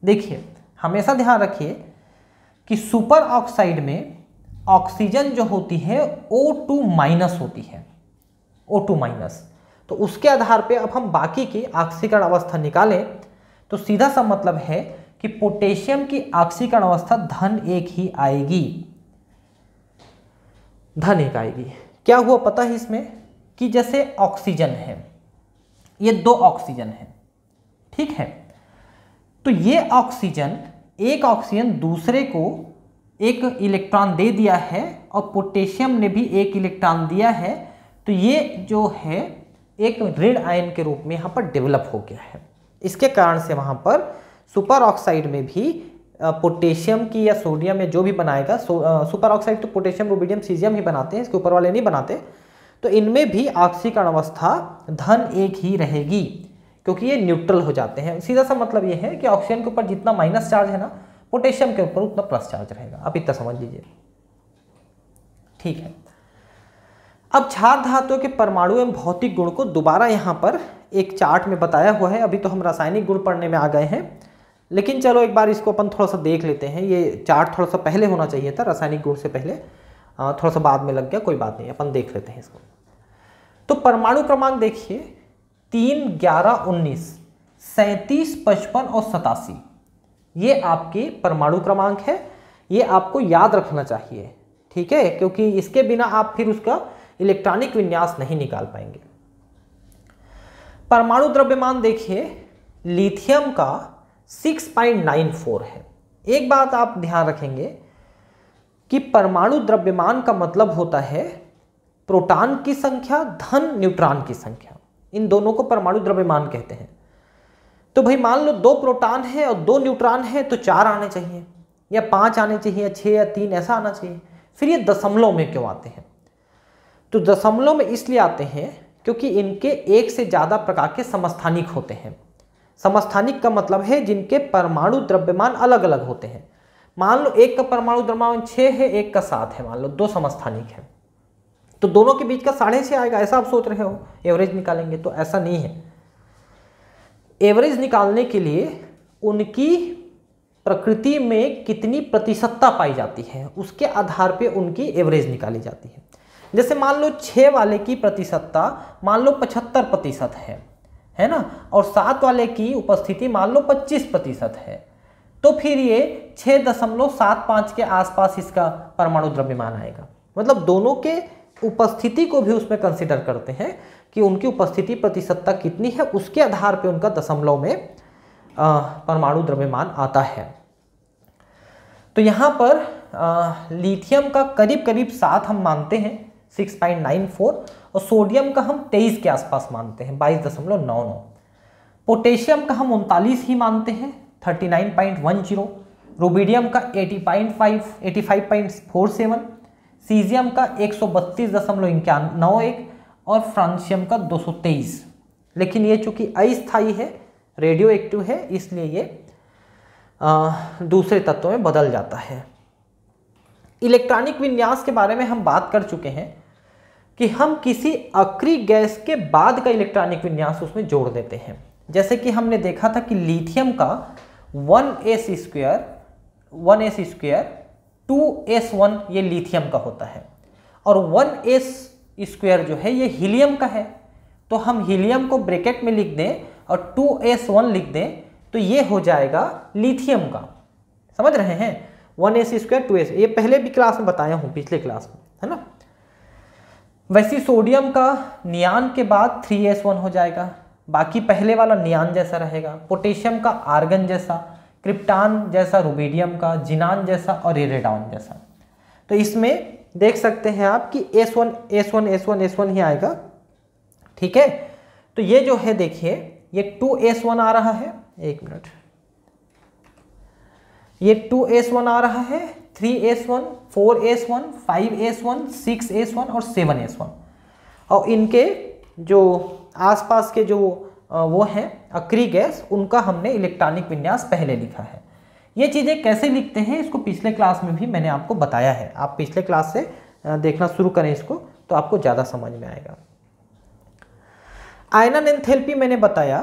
देखिए हमेशा ध्यान रखिए कि सुपर ऑक्साइड में ऑक्सीजन जो होती है ओ टू माइनस होती है ओ टू माइनस तो उसके आधार पे अब हम बाकी की ऑक्सीकरण अवस्था निकालें तो सीधा सा मतलब है कि पोटेशियम की ऑक्सीकरण अवस्था धन एक ही आएगी धन एक आएगी क्या हुआ पता है इसमें कि जैसे ऑक्सीजन है ये दो ऑक्सीजन है ठीक है तो ये ऑक्सीजन एक ऑक्सीजन दूसरे को एक इलेक्ट्रॉन दे दिया है और पोटेशियम ने भी एक इलेक्ट्रॉन दिया है तो ये जो है एक ऋण आयन के रूप में यहाँ पर डेवलप हो गया है इसके कारण से वहाँ पर सुपर ऑक्साइड में भी पोटेशियम की या सोडियम या जो भी बनाएगा सुपर ऑक्साइड तो पोटेशियम रूबीडियम सीजियम ही बनाते हैं इसके ऊपर वाले नहीं बनाते तो इनमें भी ऑक्सीकरण अवस्था धन एक ही रहेगी क्योंकि ये न्यूट्रल हो जाते हैं सीधा सा मतलब ये है कि ऑक्सीजन के ऊपर जितना माइनस चार्ज है ना पोटेशियम के ऊपर उतना प्लस चार्ज रहेगा आप इतना समझ लीजिए ठीक है अब क्षार धातुओं के परमाणु एवं भौतिक गुण को दोबारा यहाँ पर एक चार्ट में बताया हुआ है अभी तो हम रासायनिक गुण पढ़ने में आ गए हैं लेकिन चलो एक बार इसको अपन थोड़ा सा देख लेते हैं ये चार्ट थोड़ा सा पहले होना चाहिए था रासायनिक गुण से पहले थोड़ा सा बाद में लग गया कोई बात नहीं अपन देख लेते हैं इसको तो परमाणु क्रमांक देखिए तीन ग्यारह उन्नीस सैंतीस पचपन और सतासी ये आपके परमाणु क्रमांक है ये आपको याद रखना चाहिए ठीक है क्योंकि इसके बिना आप फिर उसका इलेक्ट्रॉनिक विन्यास नहीं निकाल पाएंगे परमाणु द्रव्यमान देखिए लिथियम का 6.94 है एक बात आप ध्यान रखेंगे कि परमाणु द्रव्यमान का मतलब होता है प्रोटॉन की संख्या धन न्यूट्रॉन की संख्या इन दोनों को परमाणु द्रव्यमान कहते हैं तो भाई मान लो दो प्रोटॉन है और दो न्यूट्रॉन है तो चार आने चाहिए या पाँच आने चाहिए या छः या तीन ऐसा आना चाहिए फिर ये दशमलव में क्यों आते हैं तो दशमलव में इसलिए आते हैं क्योंकि इनके एक से ज़्यादा प्रकार के समस्थानिक होते हैं समस्थानिक का मतलब है जिनके परमाणु द्रव्यमान अलग अलग होते हैं मान लो एक का परमाणु द्रव्यमान छः है एक का सात है मान लो दो समस्थानिक है तो दोनों के बीच का साढ़े छः आएगा ऐसा आप सोच रहे हो एवरेज निकालेंगे तो ऐसा नहीं है एवरेज निकालने के लिए उनकी प्रकृति में कितनी प्रतिशतता पाई जाती है उसके आधार पे उनकी एवरेज निकाली जाती है जैसे मान लो छः वाले की प्रतिशतता मान लो पचहत्तर प्रतिशत है है ना और सात वाले की उपस्थिति मान लो पच्चीस प्रतिशत है तो फिर ये छः दशमलव सात पाँच के आसपास इसका परमाणु द्रव्यमान आएगा मतलब दोनों के उपस्थिति को भी उसमें कंसिडर करते हैं कि उनकी उपस्थिति प्रतिशतता कितनी है उसके आधार पर उनका दशमलव में परमाणु द्रव्यमान आता है तो यहाँ पर आ, लिथियम का करीब करीब सात हम मानते हैं 6.94 और सोडियम का हम 23 के आसपास मानते हैं बाईस दशमलव नौ नौ पोटेशियम का हम उनतालीस ही मानते हैं 39.10 रोबीडियम का 80.5 85.47 सीजियम का एक सौ बत्तीस दशमलव इक्यान नौ एक और फ्रांसियम का दो सौ तेईस लेकिन ये चूंकि अस्थायी है रेडियो एक्टिव है इसलिए ये आ, दूसरे तत्वों में बदल जाता है इलेक्ट्रॉनिक विन्यास के बारे में हम बात कर चुके हैं कि हम किसी अक्री गैस के बाद का इलेक्ट्रॉनिक विन्यास उसमें जोड़ देते हैं जैसे कि हमने देखा था कि लिथियम का one s square one s square two s one ये लिथियम का होता है और वन एस स्क्वायर जो है ये हीलियम का है तो हम हीलियम को ब्रैकेट में लिख दें और टू एस वन लिख दें तो ये हो जाएगा लिथियम का समझ रहे हैं one s square two s ये पहले भी क्लास में बताया हूँ पिछले क्लास में है ना वैसे सोडियम का नियान के बाद थ्री एस वन हो जाएगा बाकी पहले वाला नियान जैसा रहेगा पोटेशियम का आर्गन जैसा क्रिप्टान जैसा रुबीडियम का जिनान जैसा और इरेडाउन जैसा तो इसमें देख सकते हैं आप कि s one s one s one s one ही आएगा ठीक है तो ये जो है देखिए ये टू एस वन आ रहा है एक मिनट ये टू एस वन आ रहा है three s one four s one five s one six s one और सेवन एस वन और इनके जो आसपास के जो वो हैं अक्री गैस उनका हमने इलेक्ट्रॉनिक विन्यास पहले लिखा है ये चीज़ें कैसे लिखते हैं इसको पिछले क्लास में भी मैंने आपको बताया है आप पिछले क्लास से देखना शुरू करें इसको तो आपको ज़्यादा समझ में आएगा आयनन एंथेल्पी मैंने बताया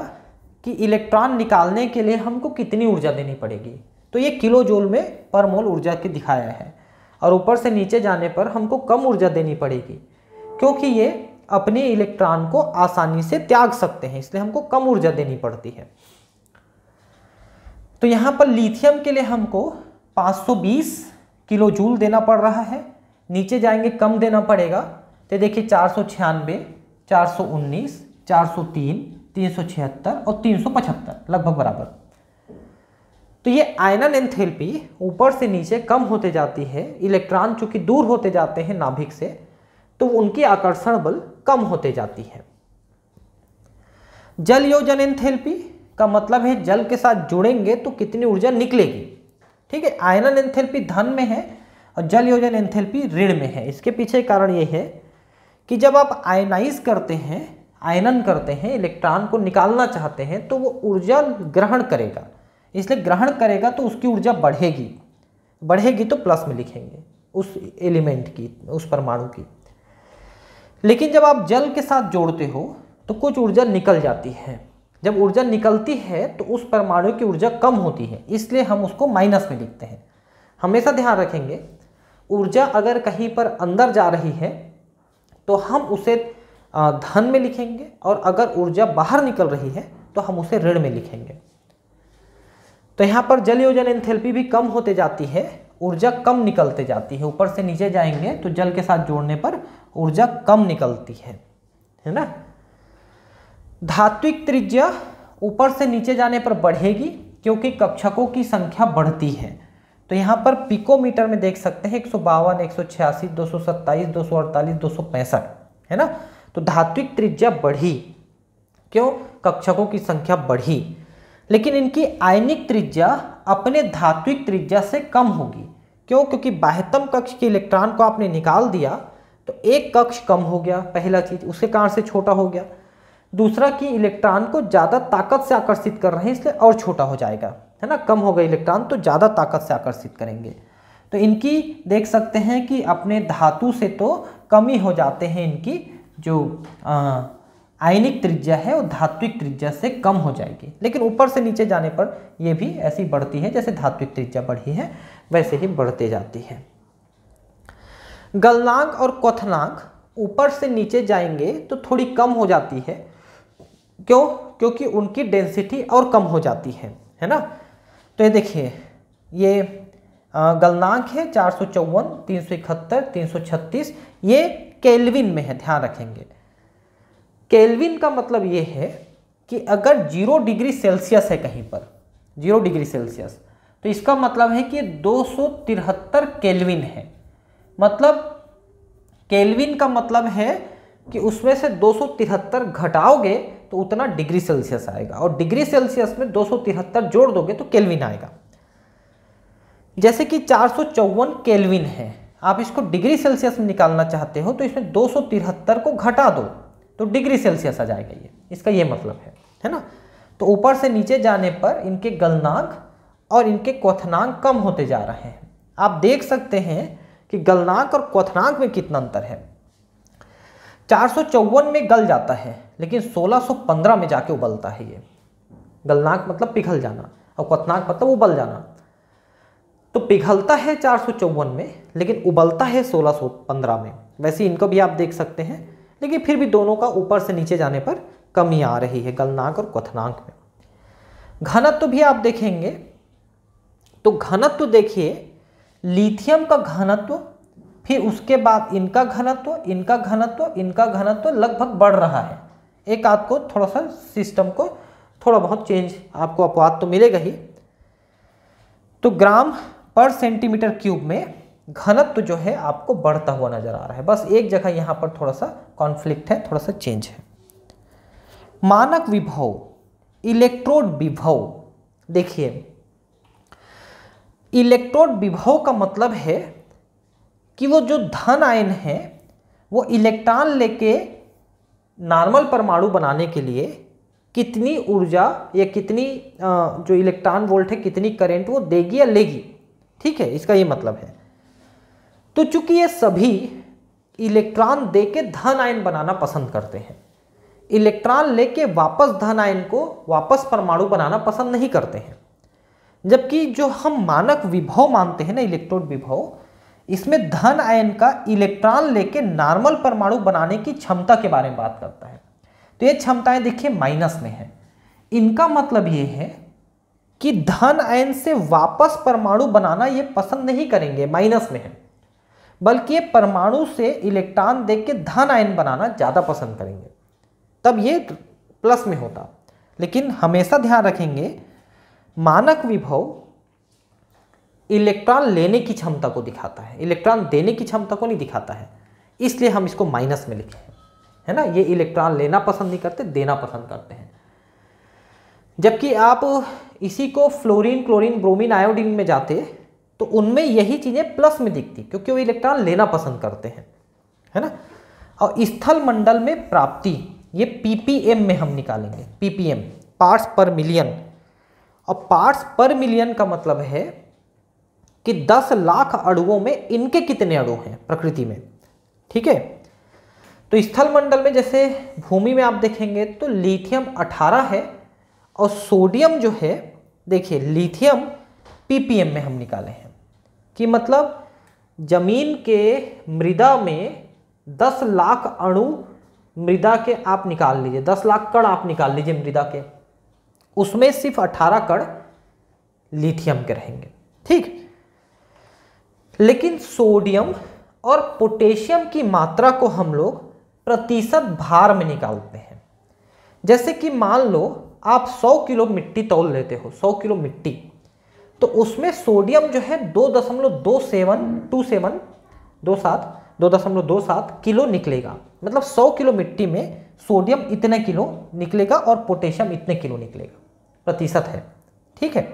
कि इलेक्ट्रॉन निकालने के लिए हमको कितनी ऊर्जा देनी पड़ेगी तो ये किलो जोल में पर मोल ऊर्जा के दिखाया है और ऊपर से नीचे जाने पर हमको कम ऊर्जा देनी पड़ेगी क्योंकि ये अपने इलेक्ट्रॉन को आसानी से त्याग सकते हैं इसलिए हमको कम ऊर्जा देनी पड़ती है तो यहाँ पर लिथियम के लिए हमको 520 किलो जूल देना पड़ रहा है नीचे जाएंगे कम देना पड़ेगा तो देखिए चार सौ छियानवे चार सौ उन्नीस चार सौ तीन तीन सौ छिहत्तर और तीन सौ पचहत्तर लगभग बराबर तो ये आयनन एंथेल्पी ऊपर से नीचे कम होते जाती है इलेक्ट्रॉन चूंकि दूर होते जाते हैं नाभिक से तो उनकी आकर्षण बल कम होते जाती है जल योजन एंथेल्पी का मतलब है जल के साथ जुड़ेंगे तो कितनी ऊर्जा निकलेगी ठीक है आयरन एंथेल्पी धन में है और जल योजन एंथेल्पी ऋण में है इसके पीछे कारण ये है कि जब आप आयनाइज करते हैं आयनन करते हैं इलेक्ट्रॉन को निकालना चाहते हैं तो वो ऊर्जा ग्रहण करेगा इसलिए ग्रहण करेगा तो उसकी ऊर्जा बढ़ेगी बढ़ेगी तो प्लस में लिखेंगे उस एलिमेंट की उस परमाणु की लेकिन जब आप जल के साथ जोड़ते हो तो कुछ ऊर्जा निकल जाती है जब ऊर्जा निकलती है तो उस परमाणु की ऊर्जा कम होती है इसलिए हम उसको माइनस में लिखते हैं हमेशा ध्यान रखेंगे ऊर्जा अगर कहीं पर अंदर जा रही है तो हम उसे धन में लिखेंगे और अगर ऊर्जा बाहर निकल रही है तो हम उसे ऋण में लिखेंगे तो यहाँ पर जल योजन एंथेल्पी भी कम होते जाती है ऊर्जा कम निकलते जाती है ऊपर से नीचे जाएंगे तो जल के साथ जोड़ने पर ऊर्जा कम निकलती है है ना धात्विक त्रिज्या ऊपर से नीचे जाने पर बढ़ेगी क्योंकि कक्षकों की संख्या बढ़ती है तो यहाँ पर पिकोमीटर में देख सकते हैं एक सौ बावन एक सौ छियासी दो सौ सत्ताईस दो सौ अड़तालीस दो सौ पैंसठ है ना तो धात्विक त्रिज्या बढ़ी क्यों कक्षकों की संख्या बढ़ी लेकिन इनकी आयनिक त्रिज्या अपने धात्विक त्रिज्या से कम होगी क्यों क्योंकि बाह्यतम कक्ष के इलेक्ट्रॉन को आपने निकाल दिया तो एक कक्ष कम हो गया पहला चीज उसके कारण से छोटा हो गया दूसरा कि इलेक्ट्रॉन को ज़्यादा ताकत से आकर्षित कर रहे हैं इसलिए और छोटा हो जाएगा है ना कम हो गए इलेक्ट्रॉन तो ज़्यादा ताकत से आकर्षित करेंगे तो इनकी देख सकते हैं कि अपने धातु से तो कमी हो जाते हैं इनकी जो आयनिक त्रिज्या है वो धात्विक त्रिज्या से कम हो जाएगी लेकिन ऊपर से नीचे जाने पर यह भी ऐसी बढ़ती है जैसे धात्विक त्रिज्या बढ़ी है वैसे ही बढ़ते जाती है गलनांक और क्वथनांक ऊपर से नीचे जाएंगे तो थोड़ी कम हो जाती है क्यों क्योंकि उनकी डेंसिटी और कम हो जाती है है ना तो ये देखिए ये गलनांक है चार सौ चौवन तीन सौ इकहत्तर तीन सौ छत्तीस ये केल्विन में है ध्यान रखेंगे केल्विन का मतलब ये है कि अगर जीरो डिग्री सेल्सियस है कहीं पर जीरो डिग्री सेल्सियस तो इसका मतलब है कि दो सौ तिहत्तर केलविन है मतलब केल्विन का मतलब है कि उसमें से 273 घटाओगे तो उतना डिग्री सेल्सियस आएगा और डिग्री सेल्सियस में 273 जोड़ दोगे तो केल्विन आएगा जैसे कि चार केल्विन है आप इसको डिग्री सेल्सियस में निकालना चाहते हो तो इसमें 273 को घटा दो तो डिग्री सेल्सियस आ जाएगा ये इसका ये मतलब है है ना तो ऊपर से नीचे जाने पर इनके गलनांक और इनके क्वथनांक कम होते जा रहे हैं आप देख सकते हैं कि गलनांक और क्वथनांक में कितना अंतर है चार में गल जाता है लेकिन 1615 में जाके उबलता है ये गलनाक मतलब पिघल जाना और क्वथनाक मतलब उबल जाना तो पिघलता है चार में लेकिन उबलता है 1615 में वैसे इनको भी आप देख सकते हैं लेकिन फिर भी दोनों का ऊपर से नीचे जाने पर कमी आ रही है गलनांक और क्वथनांक में घनत्व तो भी आप देखेंगे तो घनत्व तो देखिए लिथियम का घनत्व फिर उसके बाद इनका घनत्व इनका घनत्व इनका घनत्व लगभग बढ़ रहा है एक आपको थोड़ा सा सिस्टम को थोड़ा बहुत चेंज आपको अपवाद तो मिलेगा ही तो ग्राम पर सेंटीमीटर क्यूब में घनत्व जो है आपको बढ़ता हुआ नजर आ रहा है बस एक जगह यहाँ पर थोड़ा सा कॉन्फ्लिक्ट है थोड़ा सा चेंज है मानक विभव इलेक्ट्रोड विभव देखिए इलेक्ट्रोड विभव का मतलब है कि वो जो धन आयन है वो इलेक्ट्रॉन लेके नॉर्मल परमाणु बनाने के लिए कितनी ऊर्जा या कितनी जो इलेक्ट्रॉन वोल्ट है कितनी करंट वो देगी या लेगी ठीक है इसका ये मतलब है तो चूंकि ये सभी इलेक्ट्रॉन दे के धन आयन बनाना पसंद करते हैं इलेक्ट्रॉन लेके वापस धन आयन को वापस परमाणु बनाना पसंद नहीं करते हैं जबकि जो हम मानक विभव मानते हैं ना इलेक्ट्रोड विभव इसमें धन आयन का इलेक्ट्रॉन लेके नॉर्मल परमाणु बनाने की क्षमता के बारे में बात करता है तो ये क्षमताएं देखिए माइनस में है इनका मतलब ये है कि धन आयन से वापस परमाणु बनाना ये पसंद नहीं करेंगे माइनस में है बल्कि ये परमाणु से इलेक्ट्रॉन देख के धन आयन बनाना ज़्यादा पसंद करेंगे तब ये प्लस में होता लेकिन हमेशा ध्यान रखेंगे मानक विभव इलेक्ट्रॉन लेने की क्षमता को दिखाता है इलेक्ट्रॉन देने की क्षमता को नहीं दिखाता है इसलिए हम इसको माइनस में लिखे हैं है ना ये इलेक्ट्रॉन लेना पसंद नहीं करते देना पसंद करते हैं जबकि आप इसी को फ्लोरीन क्लोरीन ब्रोमीन आयोडीन में जाते तो उनमें यही चीज़ें प्लस में दिखती क्योंकि वो इलेक्ट्रॉन लेना पसंद करते हैं है ना और स्थल मंडल में प्राप्ति ये पी में हम निकालेंगे पी पार्ट्स पर मिलियन और पार्ट्स पर मिलियन का मतलब है कि 10 लाख अड़ुओं में इनके कितने अड़ु हैं प्रकृति में ठीक है तो स्थल मंडल में जैसे भूमि में आप देखेंगे तो लिथियम 18 है और सोडियम जो है देखिए लिथियम पीपीएम में हम निकाले हैं कि मतलब जमीन के मृदा में 10 लाख अणु मृदा के आप निकाल लीजिए 10 लाख कण आप निकाल लीजिए मृदा के उसमें सिर्फ 18 कण लिथियम के रहेंगे ठीक लेकिन सोडियम और पोटेशियम की मात्रा को हम लोग प्रतिशत भार में निकालते हैं जैसे कि मान लो आप 100 किलो मिट्टी तौल लेते हो 100 किलो मिट्टी तो उसमें सोडियम जो है दो दशमलव दो सेवन टू सेवन दो सात दो दशमलव दो सात किलो निकलेगा मतलब 100 किलो मिट्टी में सोडियम इतने किलो निकलेगा और पोटेशियम इतने किलो निकलेगा प्रतिशत है ठीक है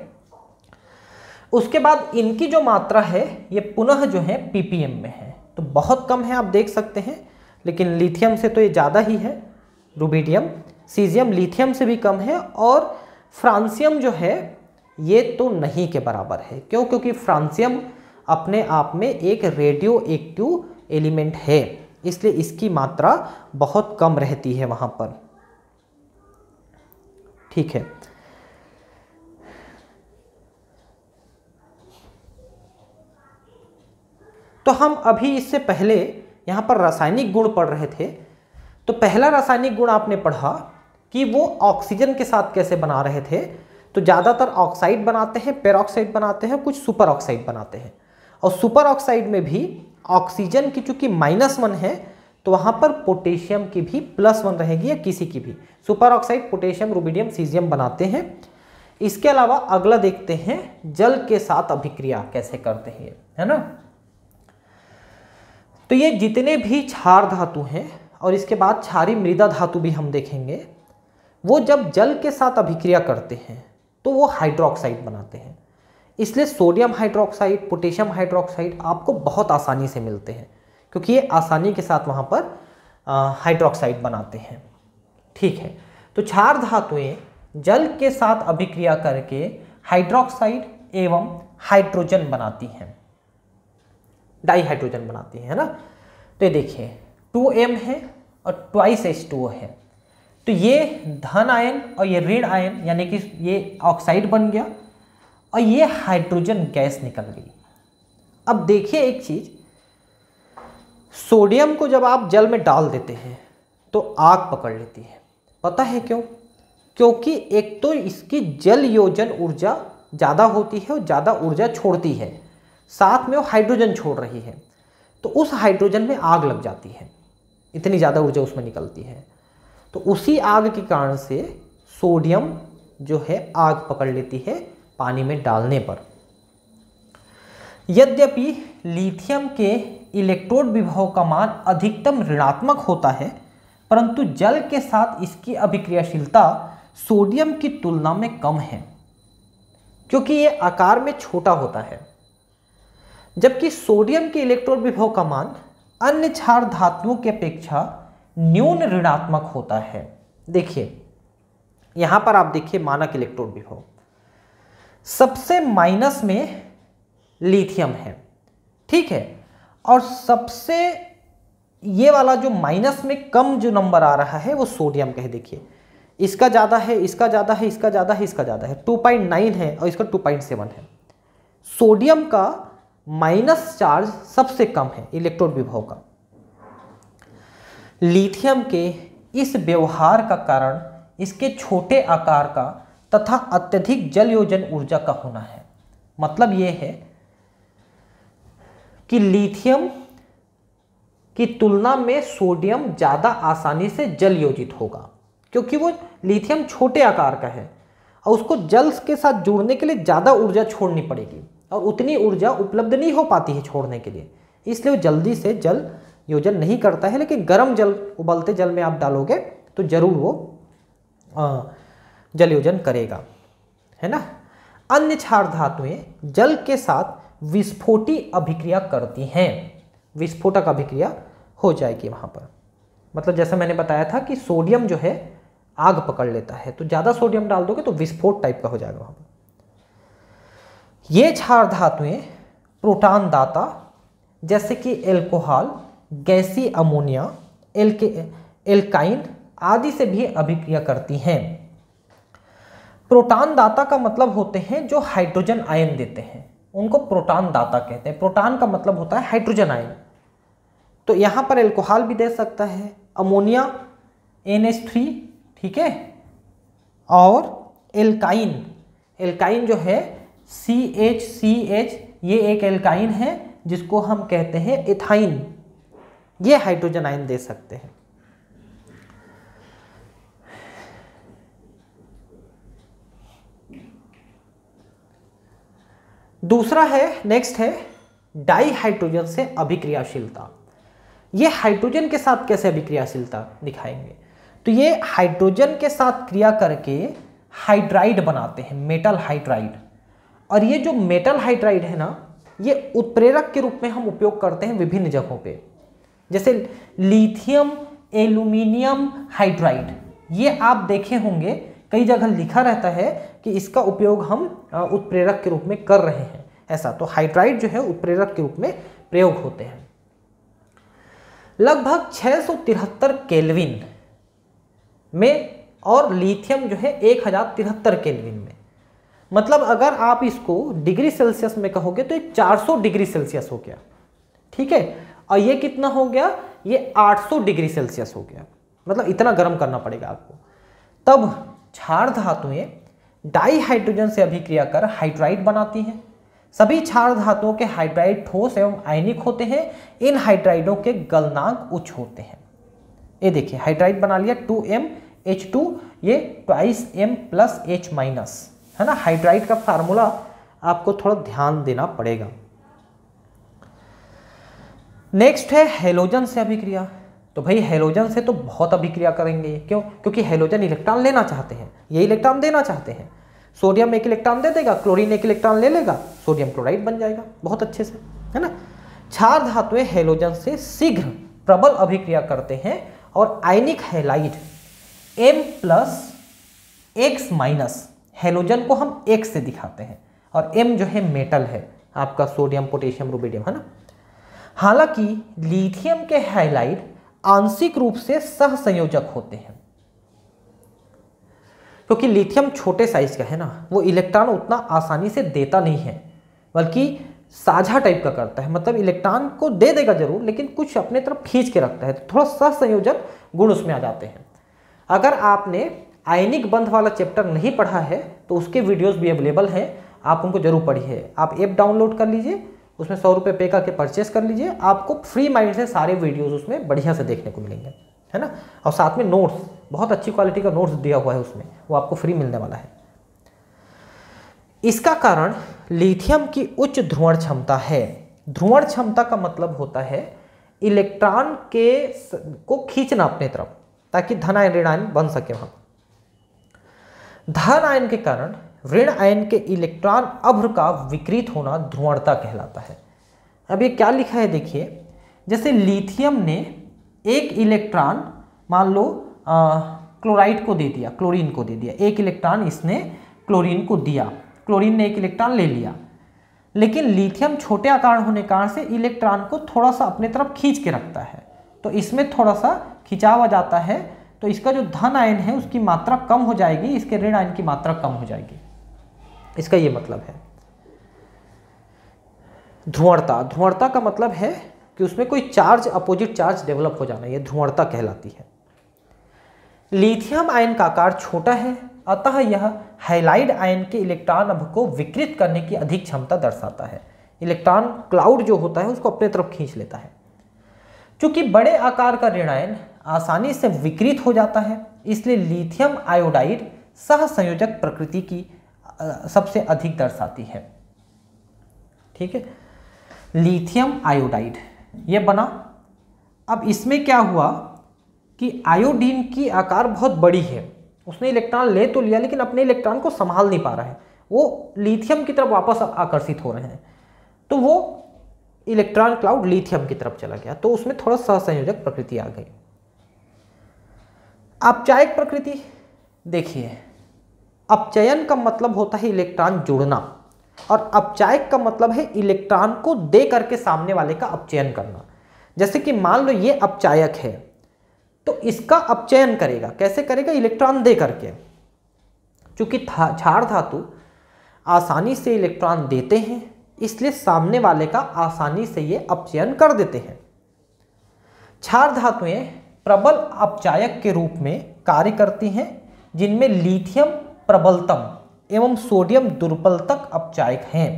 उसके बाद इनकी जो मात्रा है ये पुनः जो है पीपीएम में है तो बहुत कम है आप देख सकते हैं लेकिन लिथियम से तो ये ज़्यादा ही है रूबीडियम सीजियम लिथियम से भी कम है और फ्रांसियम जो है ये तो नहीं के बराबर है क्यों क्योंकि फ्रांसियम अपने आप में एक रेडियो एक्टिव एलिमेंट है इसलिए इसकी मात्रा बहुत कम रहती है वहाँ पर ठीक है तो हम अभी इससे पहले यहाँ पर रासायनिक गुण पढ़ रहे थे तो पहला रासायनिक गुण आपने पढ़ा कि वो ऑक्सीजन के साथ कैसे बना रहे थे तो ज़्यादातर ऑक्साइड बनाते हैं पेरोक्साइड बनाते हैं कुछ सुपर ऑक्साइड बनाते हैं और सुपर ऑक्साइड में भी ऑक्सीजन की चूँकि माइनस वन है तो वहाँ पर पोटेशियम की भी प्लस वन रहेगी या किसी की भी super oxide potassium rubidium caesium बनाते हैं इसके अलावा अगला देखते हैं जल के साथ अभिक्रिया कैसे करते हैं है ना तो ये जितने भी क्षार धातु हैं और इसके बाद क्षारी मृदा धातु भी हम देखेंगे वो जब जल के साथ अभिक्रिया करते हैं तो वो हाइड्रोक्साइड बनाते हैं इसलिए सोडियम हाइड्रोक्साइड पोटेशियम हाइड्रोक्साइड आपको बहुत आसानी से मिलते हैं क्योंकि ये आसानी के साथ वहाँ पर हाइड्रोक्साइड बनाते हैं ठीक है तो क्षार धातुएँ जल के साथ अभिक्रिया करके हाइड्रोक्साइड एवं हाइड्रोजन बनाती हैं डाई हाइड्रोजन बनाती है ना तो ये देखिए टू एम है और ट्वाइस एच टू है तो ये धन आयन और ये ऋण आयन यानी कि ये ऑक्साइड बन गया और ये हाइड्रोजन गैस निकल गई अब देखिए एक चीज़ सोडियम को जब आप जल में डाल देते हैं तो आग पकड़ लेती है पता है क्यों क्योंकि एक तो इसकी जल योजन ऊर्जा ज़्यादा होती है और ज़्यादा ऊर्जा छोड़ती है साथ में वो हाइड्रोजन छोड़ रही है तो उस हाइड्रोजन में आग लग जाती है इतनी ज़्यादा ऊर्जा उसमें निकलती है तो उसी आग के कारण से सोडियम जो है आग पकड़ लेती है पानी में डालने पर यद्यपि लिथियम के इलेक्ट्रोड विभव का मान अधिकतम ऋणात्मक होता है परंतु जल के साथ इसकी अभिक्रियाशीलता सोडियम की तुलना में कम है क्योंकि ये आकार में छोटा होता है जबकि सोडियम के इलेक्ट्रॉन विभव का मान अन्य क्षार धातुओं की अपेक्षा न्यून ऋणात्मक होता है देखिए यहां पर आप देखिए मानक इलेक्ट्रॉन विभव सबसे माइनस में लिथियम है ठीक है और सबसे ये वाला जो माइनस में कम जो नंबर आ रहा है वो सोडियम का है देखिए इसका ज़्यादा है इसका ज़्यादा है इसका ज़्यादा है इसका ज़्यादा है टू पॉइंट नाइन है और इसका टू पॉइंट सेवन है सोडियम का माइनस चार्ज सबसे कम है इलेक्ट्रॉन विभव का लिथियम के इस व्यवहार का कारण इसके छोटे आकार का तथा अत्यधिक जलयोजन ऊर्जा का होना है मतलब यह है कि लिथियम की तुलना में सोडियम ज़्यादा आसानी से जल योजित होगा क्योंकि वो लिथियम छोटे आकार का है और उसको जल के साथ जुड़ने के लिए ज़्यादा ऊर्जा छोड़नी पड़ेगी और उतनी ऊर्जा उपलब्ध नहीं हो पाती है छोड़ने के लिए इसलिए वो जल्दी से जल योजन नहीं करता है लेकिन गर्म जल उबलते जल में आप डालोगे तो ज़रूर वो जल योजन करेगा है ना अन्य क्षार धातुएं जल के साथ विस्फोटी अभिक्रिया करती हैं विस्फोटक अभिक्रिया हो जाएगी वहाँ पर मतलब जैसा मैंने बताया था कि सोडियम जो है आग पकड़ लेता है तो ज़्यादा सोडियम डाल दोगे तो विस्फोट टाइप का हो जाएगा वहाँ पर ये क्षार धातुएं प्रोटान दाता जैसे कि एल्कोहल गैसी अमोनिया एल्के एल्काइन आदि से भी अभिक्रिया करती हैं प्रोटान दाता का मतलब होते हैं जो हाइड्रोजन आयन देते हैं उनको प्रोटान दाता कहते हैं प्रोटान का मतलब होता है हाइड्रोजन आयन तो यहाँ पर एल्कोहल भी दे सकता है अमोनिया एन एच थ्री ठीक है और एल्काइन एल्काइन जो है सी एच सी एच ये एक एल्काइन है जिसको हम कहते हैं इथाइन ये हाइड्रोजन आयन दे सकते हैं दूसरा है नेक्स्ट है डाई हाइड्रोजन से अभिक्रियाशीलता ये हाइड्रोजन के साथ कैसे अभिक्रियाशीलता दिखाएंगे तो ये हाइड्रोजन के साथ क्रिया करके हाइड्राइड बनाते हैं मेटल हाइड्राइड और ये जो मेटल हाइड्राइड है ना ये उत्प्रेरक के रूप में हम उपयोग करते हैं विभिन्न जगहों पे जैसे लिथियम एल्यूमिनियम हाइड्राइड ये आप देखे होंगे कई जगह लिखा रहता है कि इसका उपयोग हम उत्प्रेरक के रूप में कर रहे हैं ऐसा तो हाइड्राइड जो है उत्प्रेरक के रूप में प्रयोग होते हैं लगभग 673 केल्विन में और लिथियम जो है एक हज़ार तिहत्तर केल्विन मतलब अगर आप इसको डिग्री सेल्सियस में कहोगे तो ये 400 डिग्री सेल्सियस हो गया ठीक है और ये कितना हो गया ये 800 डिग्री सेल्सियस हो गया मतलब इतना गर्म करना पड़ेगा आपको तब क्षार धातुएं डाईहाइड्रोजन से अभिक्रिया कर हाइड्राइड बनाती हैं सभी क्षार धातुओं के हाइड्राइड ठोस एवं आयनिक होते हैं इन हाइड्राइडों के गलनांक उच्च होते हैं ये देखिए हाइड्राइड बना लिया टू एम एच टू ये twice M plus H minus है ना हाइड्राइड का फार्मूला आपको थोड़ा ध्यान देना पड़ेगा नेक्स्ट है हेलोजन से अभिक्रिया तो भाई हेलोजन से तो बहुत अभिक्रिया करेंगे क्यों क्योंकि हेलोजन इलेक्ट्रॉन लेना चाहते हैं ये इलेक्ट्रॉन देना चाहते हैं सोडियम एक इलेक्ट्रॉन दे देगा क्लोरीन एक इलेक्ट्रॉन ले लेगा सोडियम क्लोराइड बन जाएगा बहुत अच्छे से है ना क्षार धातुएं हेलोजन से शीघ्र प्रबल अभिक्रिया करते हैं और आयनिक halide M plus X minus halogen को हम एक से दिखाते हैं और एम जो है मेटल है आपका सोडियम पोटेशियम रूबीडियम है ना हालांकि लिथियम के हाइलाइट आंशिक रूप से सहसंयोजक होते हैं क्योंकि तो लिथियम छोटे साइज का है ना वो इलेक्ट्रॉन उतना आसानी से देता नहीं है बल्कि साझा टाइप का करता है मतलब इलेक्ट्रॉन को दे देगा जरूर लेकिन कुछ अपने तरफ खींच के रखता है तो थोड़ा सहसंयोजक गुण उसमें आ जाते हैं अगर आपने आयनिक बंध वाला चैप्टर नहीं पढ़ा है तो उसके वीडियोस भी अवेलेबल हैं आप उनको जरूर पढ़िए आप ऐप डाउनलोड कर लीजिए उसमें सौ रुपये पे करके परचेस कर लीजिए आपको फ्री माइंड से सारे वीडियोज उसमें बढ़िया से देखने को मिलेंगे है ना और साथ में नोट्स बहुत अच्छी क्वालिटी का नोट्स दिया हुआ है उसमें वो आपको फ्री मिलने वाला है इसका कारण लिथियम की उच्च ध्रुवण क्षमता है ध्रुवण क्षमता का मतलब होता है इलेक्ट्रॉन के को खींचना अपने तरफ ताकि धनायन ऋणायन बन सके वहाँ धन आयन के कारण ऋण आयन के इलेक्ट्रॉन अभ्र का विकृत होना ध्रुवणता कहलाता है अब ये क्या लिखा है देखिए जैसे लिथियम ने एक इलेक्ट्रॉन मान लो आ, क्लोराइड को दे दिया क्लोरीन को दे दिया एक इलेक्ट्रॉन इसने क्लोरीन को दिया क्लोरीन ने एक इलेक्ट्रॉन ले लिया लेकिन लिथियम छोटे आकार होने कारण से इलेक्ट्रॉन को थोड़ा सा अपने तरफ खींच के रखता है तो इसमें थोड़ा सा खिंचाव आ जाता है तो इसका जो धन आयन है उसकी मात्रा कम हो जाएगी इसके ऋण आयन की मात्रा कम हो जाएगी इसका ये मतलब है ध्रुवणता ध्रुवणता का मतलब है कि उसमें कोई चार्ज अपोजिट चार्ज डेवलप हो जाना यह ध्रुवणता कहलाती है लिथियम आयन का आकार छोटा है अतः यह हाइलाइड आयन के इलेक्ट्रॉन अब को विकृत करने की अधिक क्षमता दर्शाता है इलेक्ट्रॉन क्लाउड जो होता है उसको अपने तरफ खींच लेता है चूंकि बड़े आकार का ऋण आयन आसानी से विकृत हो जाता है इसलिए लिथियम आयोडाइड सहसंयोजक प्रकृति की सबसे अधिक दर्शाती है ठीक है लिथियम आयोडाइड ये बना अब इसमें क्या हुआ कि आयोडीन की आकार बहुत बड़ी है उसने इलेक्ट्रॉन ले तो लिया लेकिन अपने इलेक्ट्रॉन को संभाल नहीं पा रहा है वो लिथियम की तरफ वापस आकर्षित हो रहे हैं तो वो इलेक्ट्रॉन क्लाउड लिथियम की तरफ चला गया तो उसमें थोड़ा सहसंयोजक प्रकृति आ गई अपचायक प्रकृति देखिए अपचयन का मतलब होता है इलेक्ट्रॉन जुड़ना और अपचायक का मतलब है इलेक्ट्रॉन को दे करके सामने वाले का अपचयन करना जैसे कि मान लो ये अपचायक है तो इसका अपचयन करेगा कैसे करेगा इलेक्ट्रॉन दे करके चूँकि झाड़ था, धातु आसानी से इलेक्ट्रॉन देते हैं इसलिए सामने वाले का आसानी से ये अपचयन कर देते हैं क्षार धातुएं प्रबल अपचायक के रूप में कार्य करती हैं जिनमें लिथियम प्रबलतम एवं सोडियम दुर्बलतक अपचायक हैं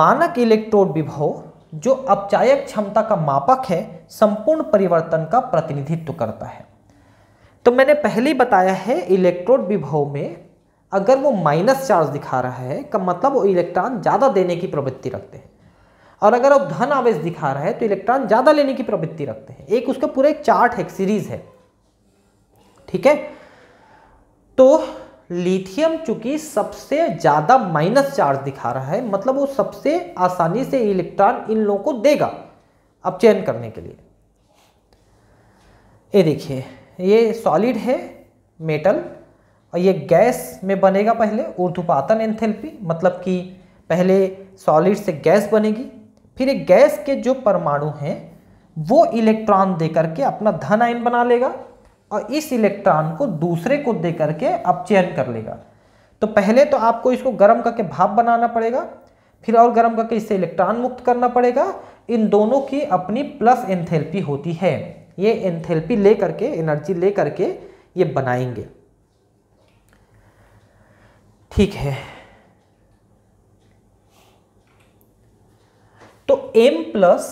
मानक इलेक्ट्रोड विभव जो अपचायक क्षमता का मापक है संपूर्ण परिवर्तन का प्रतिनिधित्व करता है तो मैंने पहले ही बताया है इलेक्ट्रोड विभव में अगर वो माइनस चार्ज दिखा रहा है का मतलब वो इलेक्ट्रॉन ज़्यादा देने की प्रवृत्ति रखते हैं और अगर आप धन आवेश दिखा रहा है तो इलेक्ट्रॉन ज़्यादा लेने की प्रवृत्ति रखते हैं एक उसका पूरा एक चार्ट है सीरीज है ठीक है तो लिथियम चूंकि सबसे ज़्यादा माइनस चार्ज दिखा रहा है मतलब वो सबसे आसानी से इलेक्ट्रॉन इन लोगों को देगा अब चयन करने के लिए ये देखिए ये सॉलिड है मेटल और ये गैस में बनेगा पहले उर्धुपातन एंथेल्पी मतलब कि पहले सॉलिड से गैस बनेगी फिर एक गैस के जो परमाणु हैं वो इलेक्ट्रॉन दे करके अपना धन आयन बना लेगा और इस इलेक्ट्रॉन को दूसरे को दे करके अपचयन कर लेगा तो पहले तो आपको इसको गर्म करके भाप बनाना पड़ेगा फिर और गर्म करके इससे इलेक्ट्रॉन मुक्त करना पड़ेगा इन दोनों की अपनी प्लस एंथेल्पी होती है ये एंथेल्पी ले करके एनर्जी ले करके ये बनाएंगे ठीक है तो m प्लस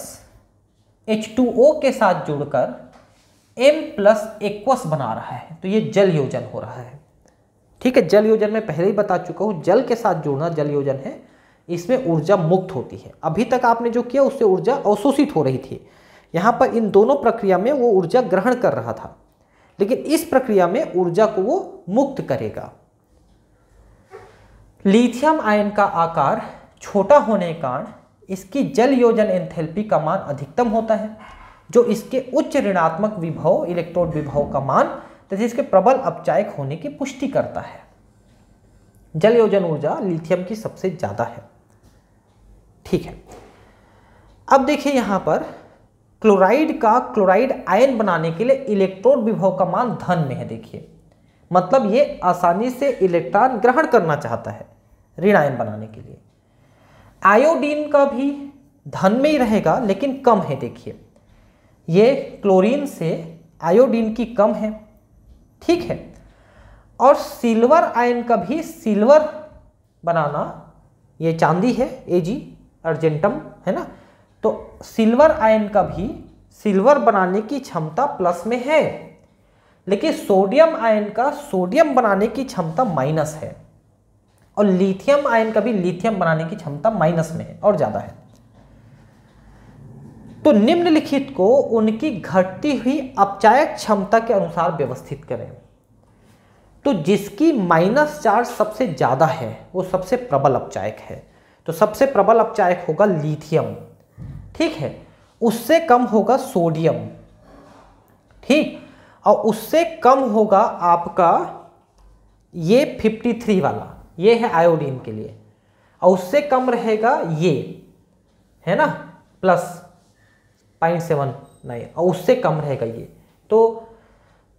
एच के साथ जुड़कर m प्लस एक्वस बना रहा है तो ये जल योजन हो रहा है ठीक है जल योजन में पहले ही बता चुका हूँ जल के साथ जुड़ना जल योजन है इसमें ऊर्जा मुक्त होती है अभी तक आपने जो किया उससे ऊर्जा अवशोषित हो रही थी यहाँ पर इन दोनों प्रक्रिया में वो ऊर्जा ग्रहण कर रहा था लेकिन इस प्रक्रिया में ऊर्जा को वो मुक्त करेगा लिथियम आयन का आकार छोटा होने कारण इसकी जल योजन एंथैल्पी का मान अधिकतम होता है जो इसके उच्च ऋणात्मक विभव इलेक्ट्रोड विभव का मान तथा इसके प्रबल अपचायक होने की पुष्टि करता है जल योजन ऊर्जा लिथियम की सबसे ज़्यादा है ठीक है अब देखिए यहाँ पर क्लोराइड का क्लोराइड आयन बनाने के लिए इलेक्ट्रोड विभव का मान धन में है देखिए मतलब ये आसानी से इलेक्ट्रॉन ग्रहण करना चाहता है ऋण आयन बनाने के लिए आयोडीन का भी धन में ही रहेगा लेकिन कम है देखिए ये क्लोरीन से आयोडीन की कम है ठीक है और सिल्वर आयन का भी सिल्वर बनाना ये चांदी है एजी अर्जेंटम है ना तो सिल्वर आयन का भी सिल्वर बनाने की क्षमता प्लस में है लेकिन सोडियम आयन का सोडियम बनाने की क्षमता माइनस है और लिथियम आयन का भी लिथियम बनाने की क्षमता माइनस में है और ज़्यादा है तो निम्नलिखित को उनकी घटती हुई अपचायक क्षमता के अनुसार व्यवस्थित करें तो जिसकी माइनस चार्ज सबसे ज़्यादा है वो सबसे प्रबल अपचायक है तो सबसे प्रबल अपचायक होगा लिथियम ठीक है उससे कम होगा सोडियम ठीक और उससे कम होगा आपका ये 53 वाला ये है आयोडीन के लिए और उससे कम रहेगा ये है ना प्लस पॉइंट सेवन नाइन और उससे कम रहेगा ये तो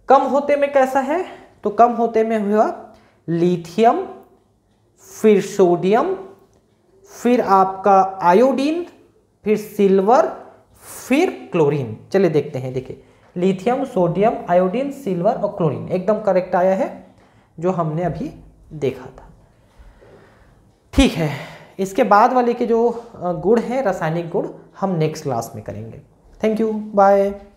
कम होते में कैसा है तो कम होते में हुआ लिथियम फिर सोडियम फिर आपका आयोडीन फिर सिल्वर फिर क्लोरीन चलिए देखते हैं देखिए लिथियम सोडियम आयोडीन सिल्वर और क्लोरीन एकदम करेक्ट आया है जो हमने अभी देखा था ठीक है इसके बाद वाले के जो गुड़ हैं रासायनिक गुड़ हम नेक्स्ट क्लास में करेंगे थैंक यू बाय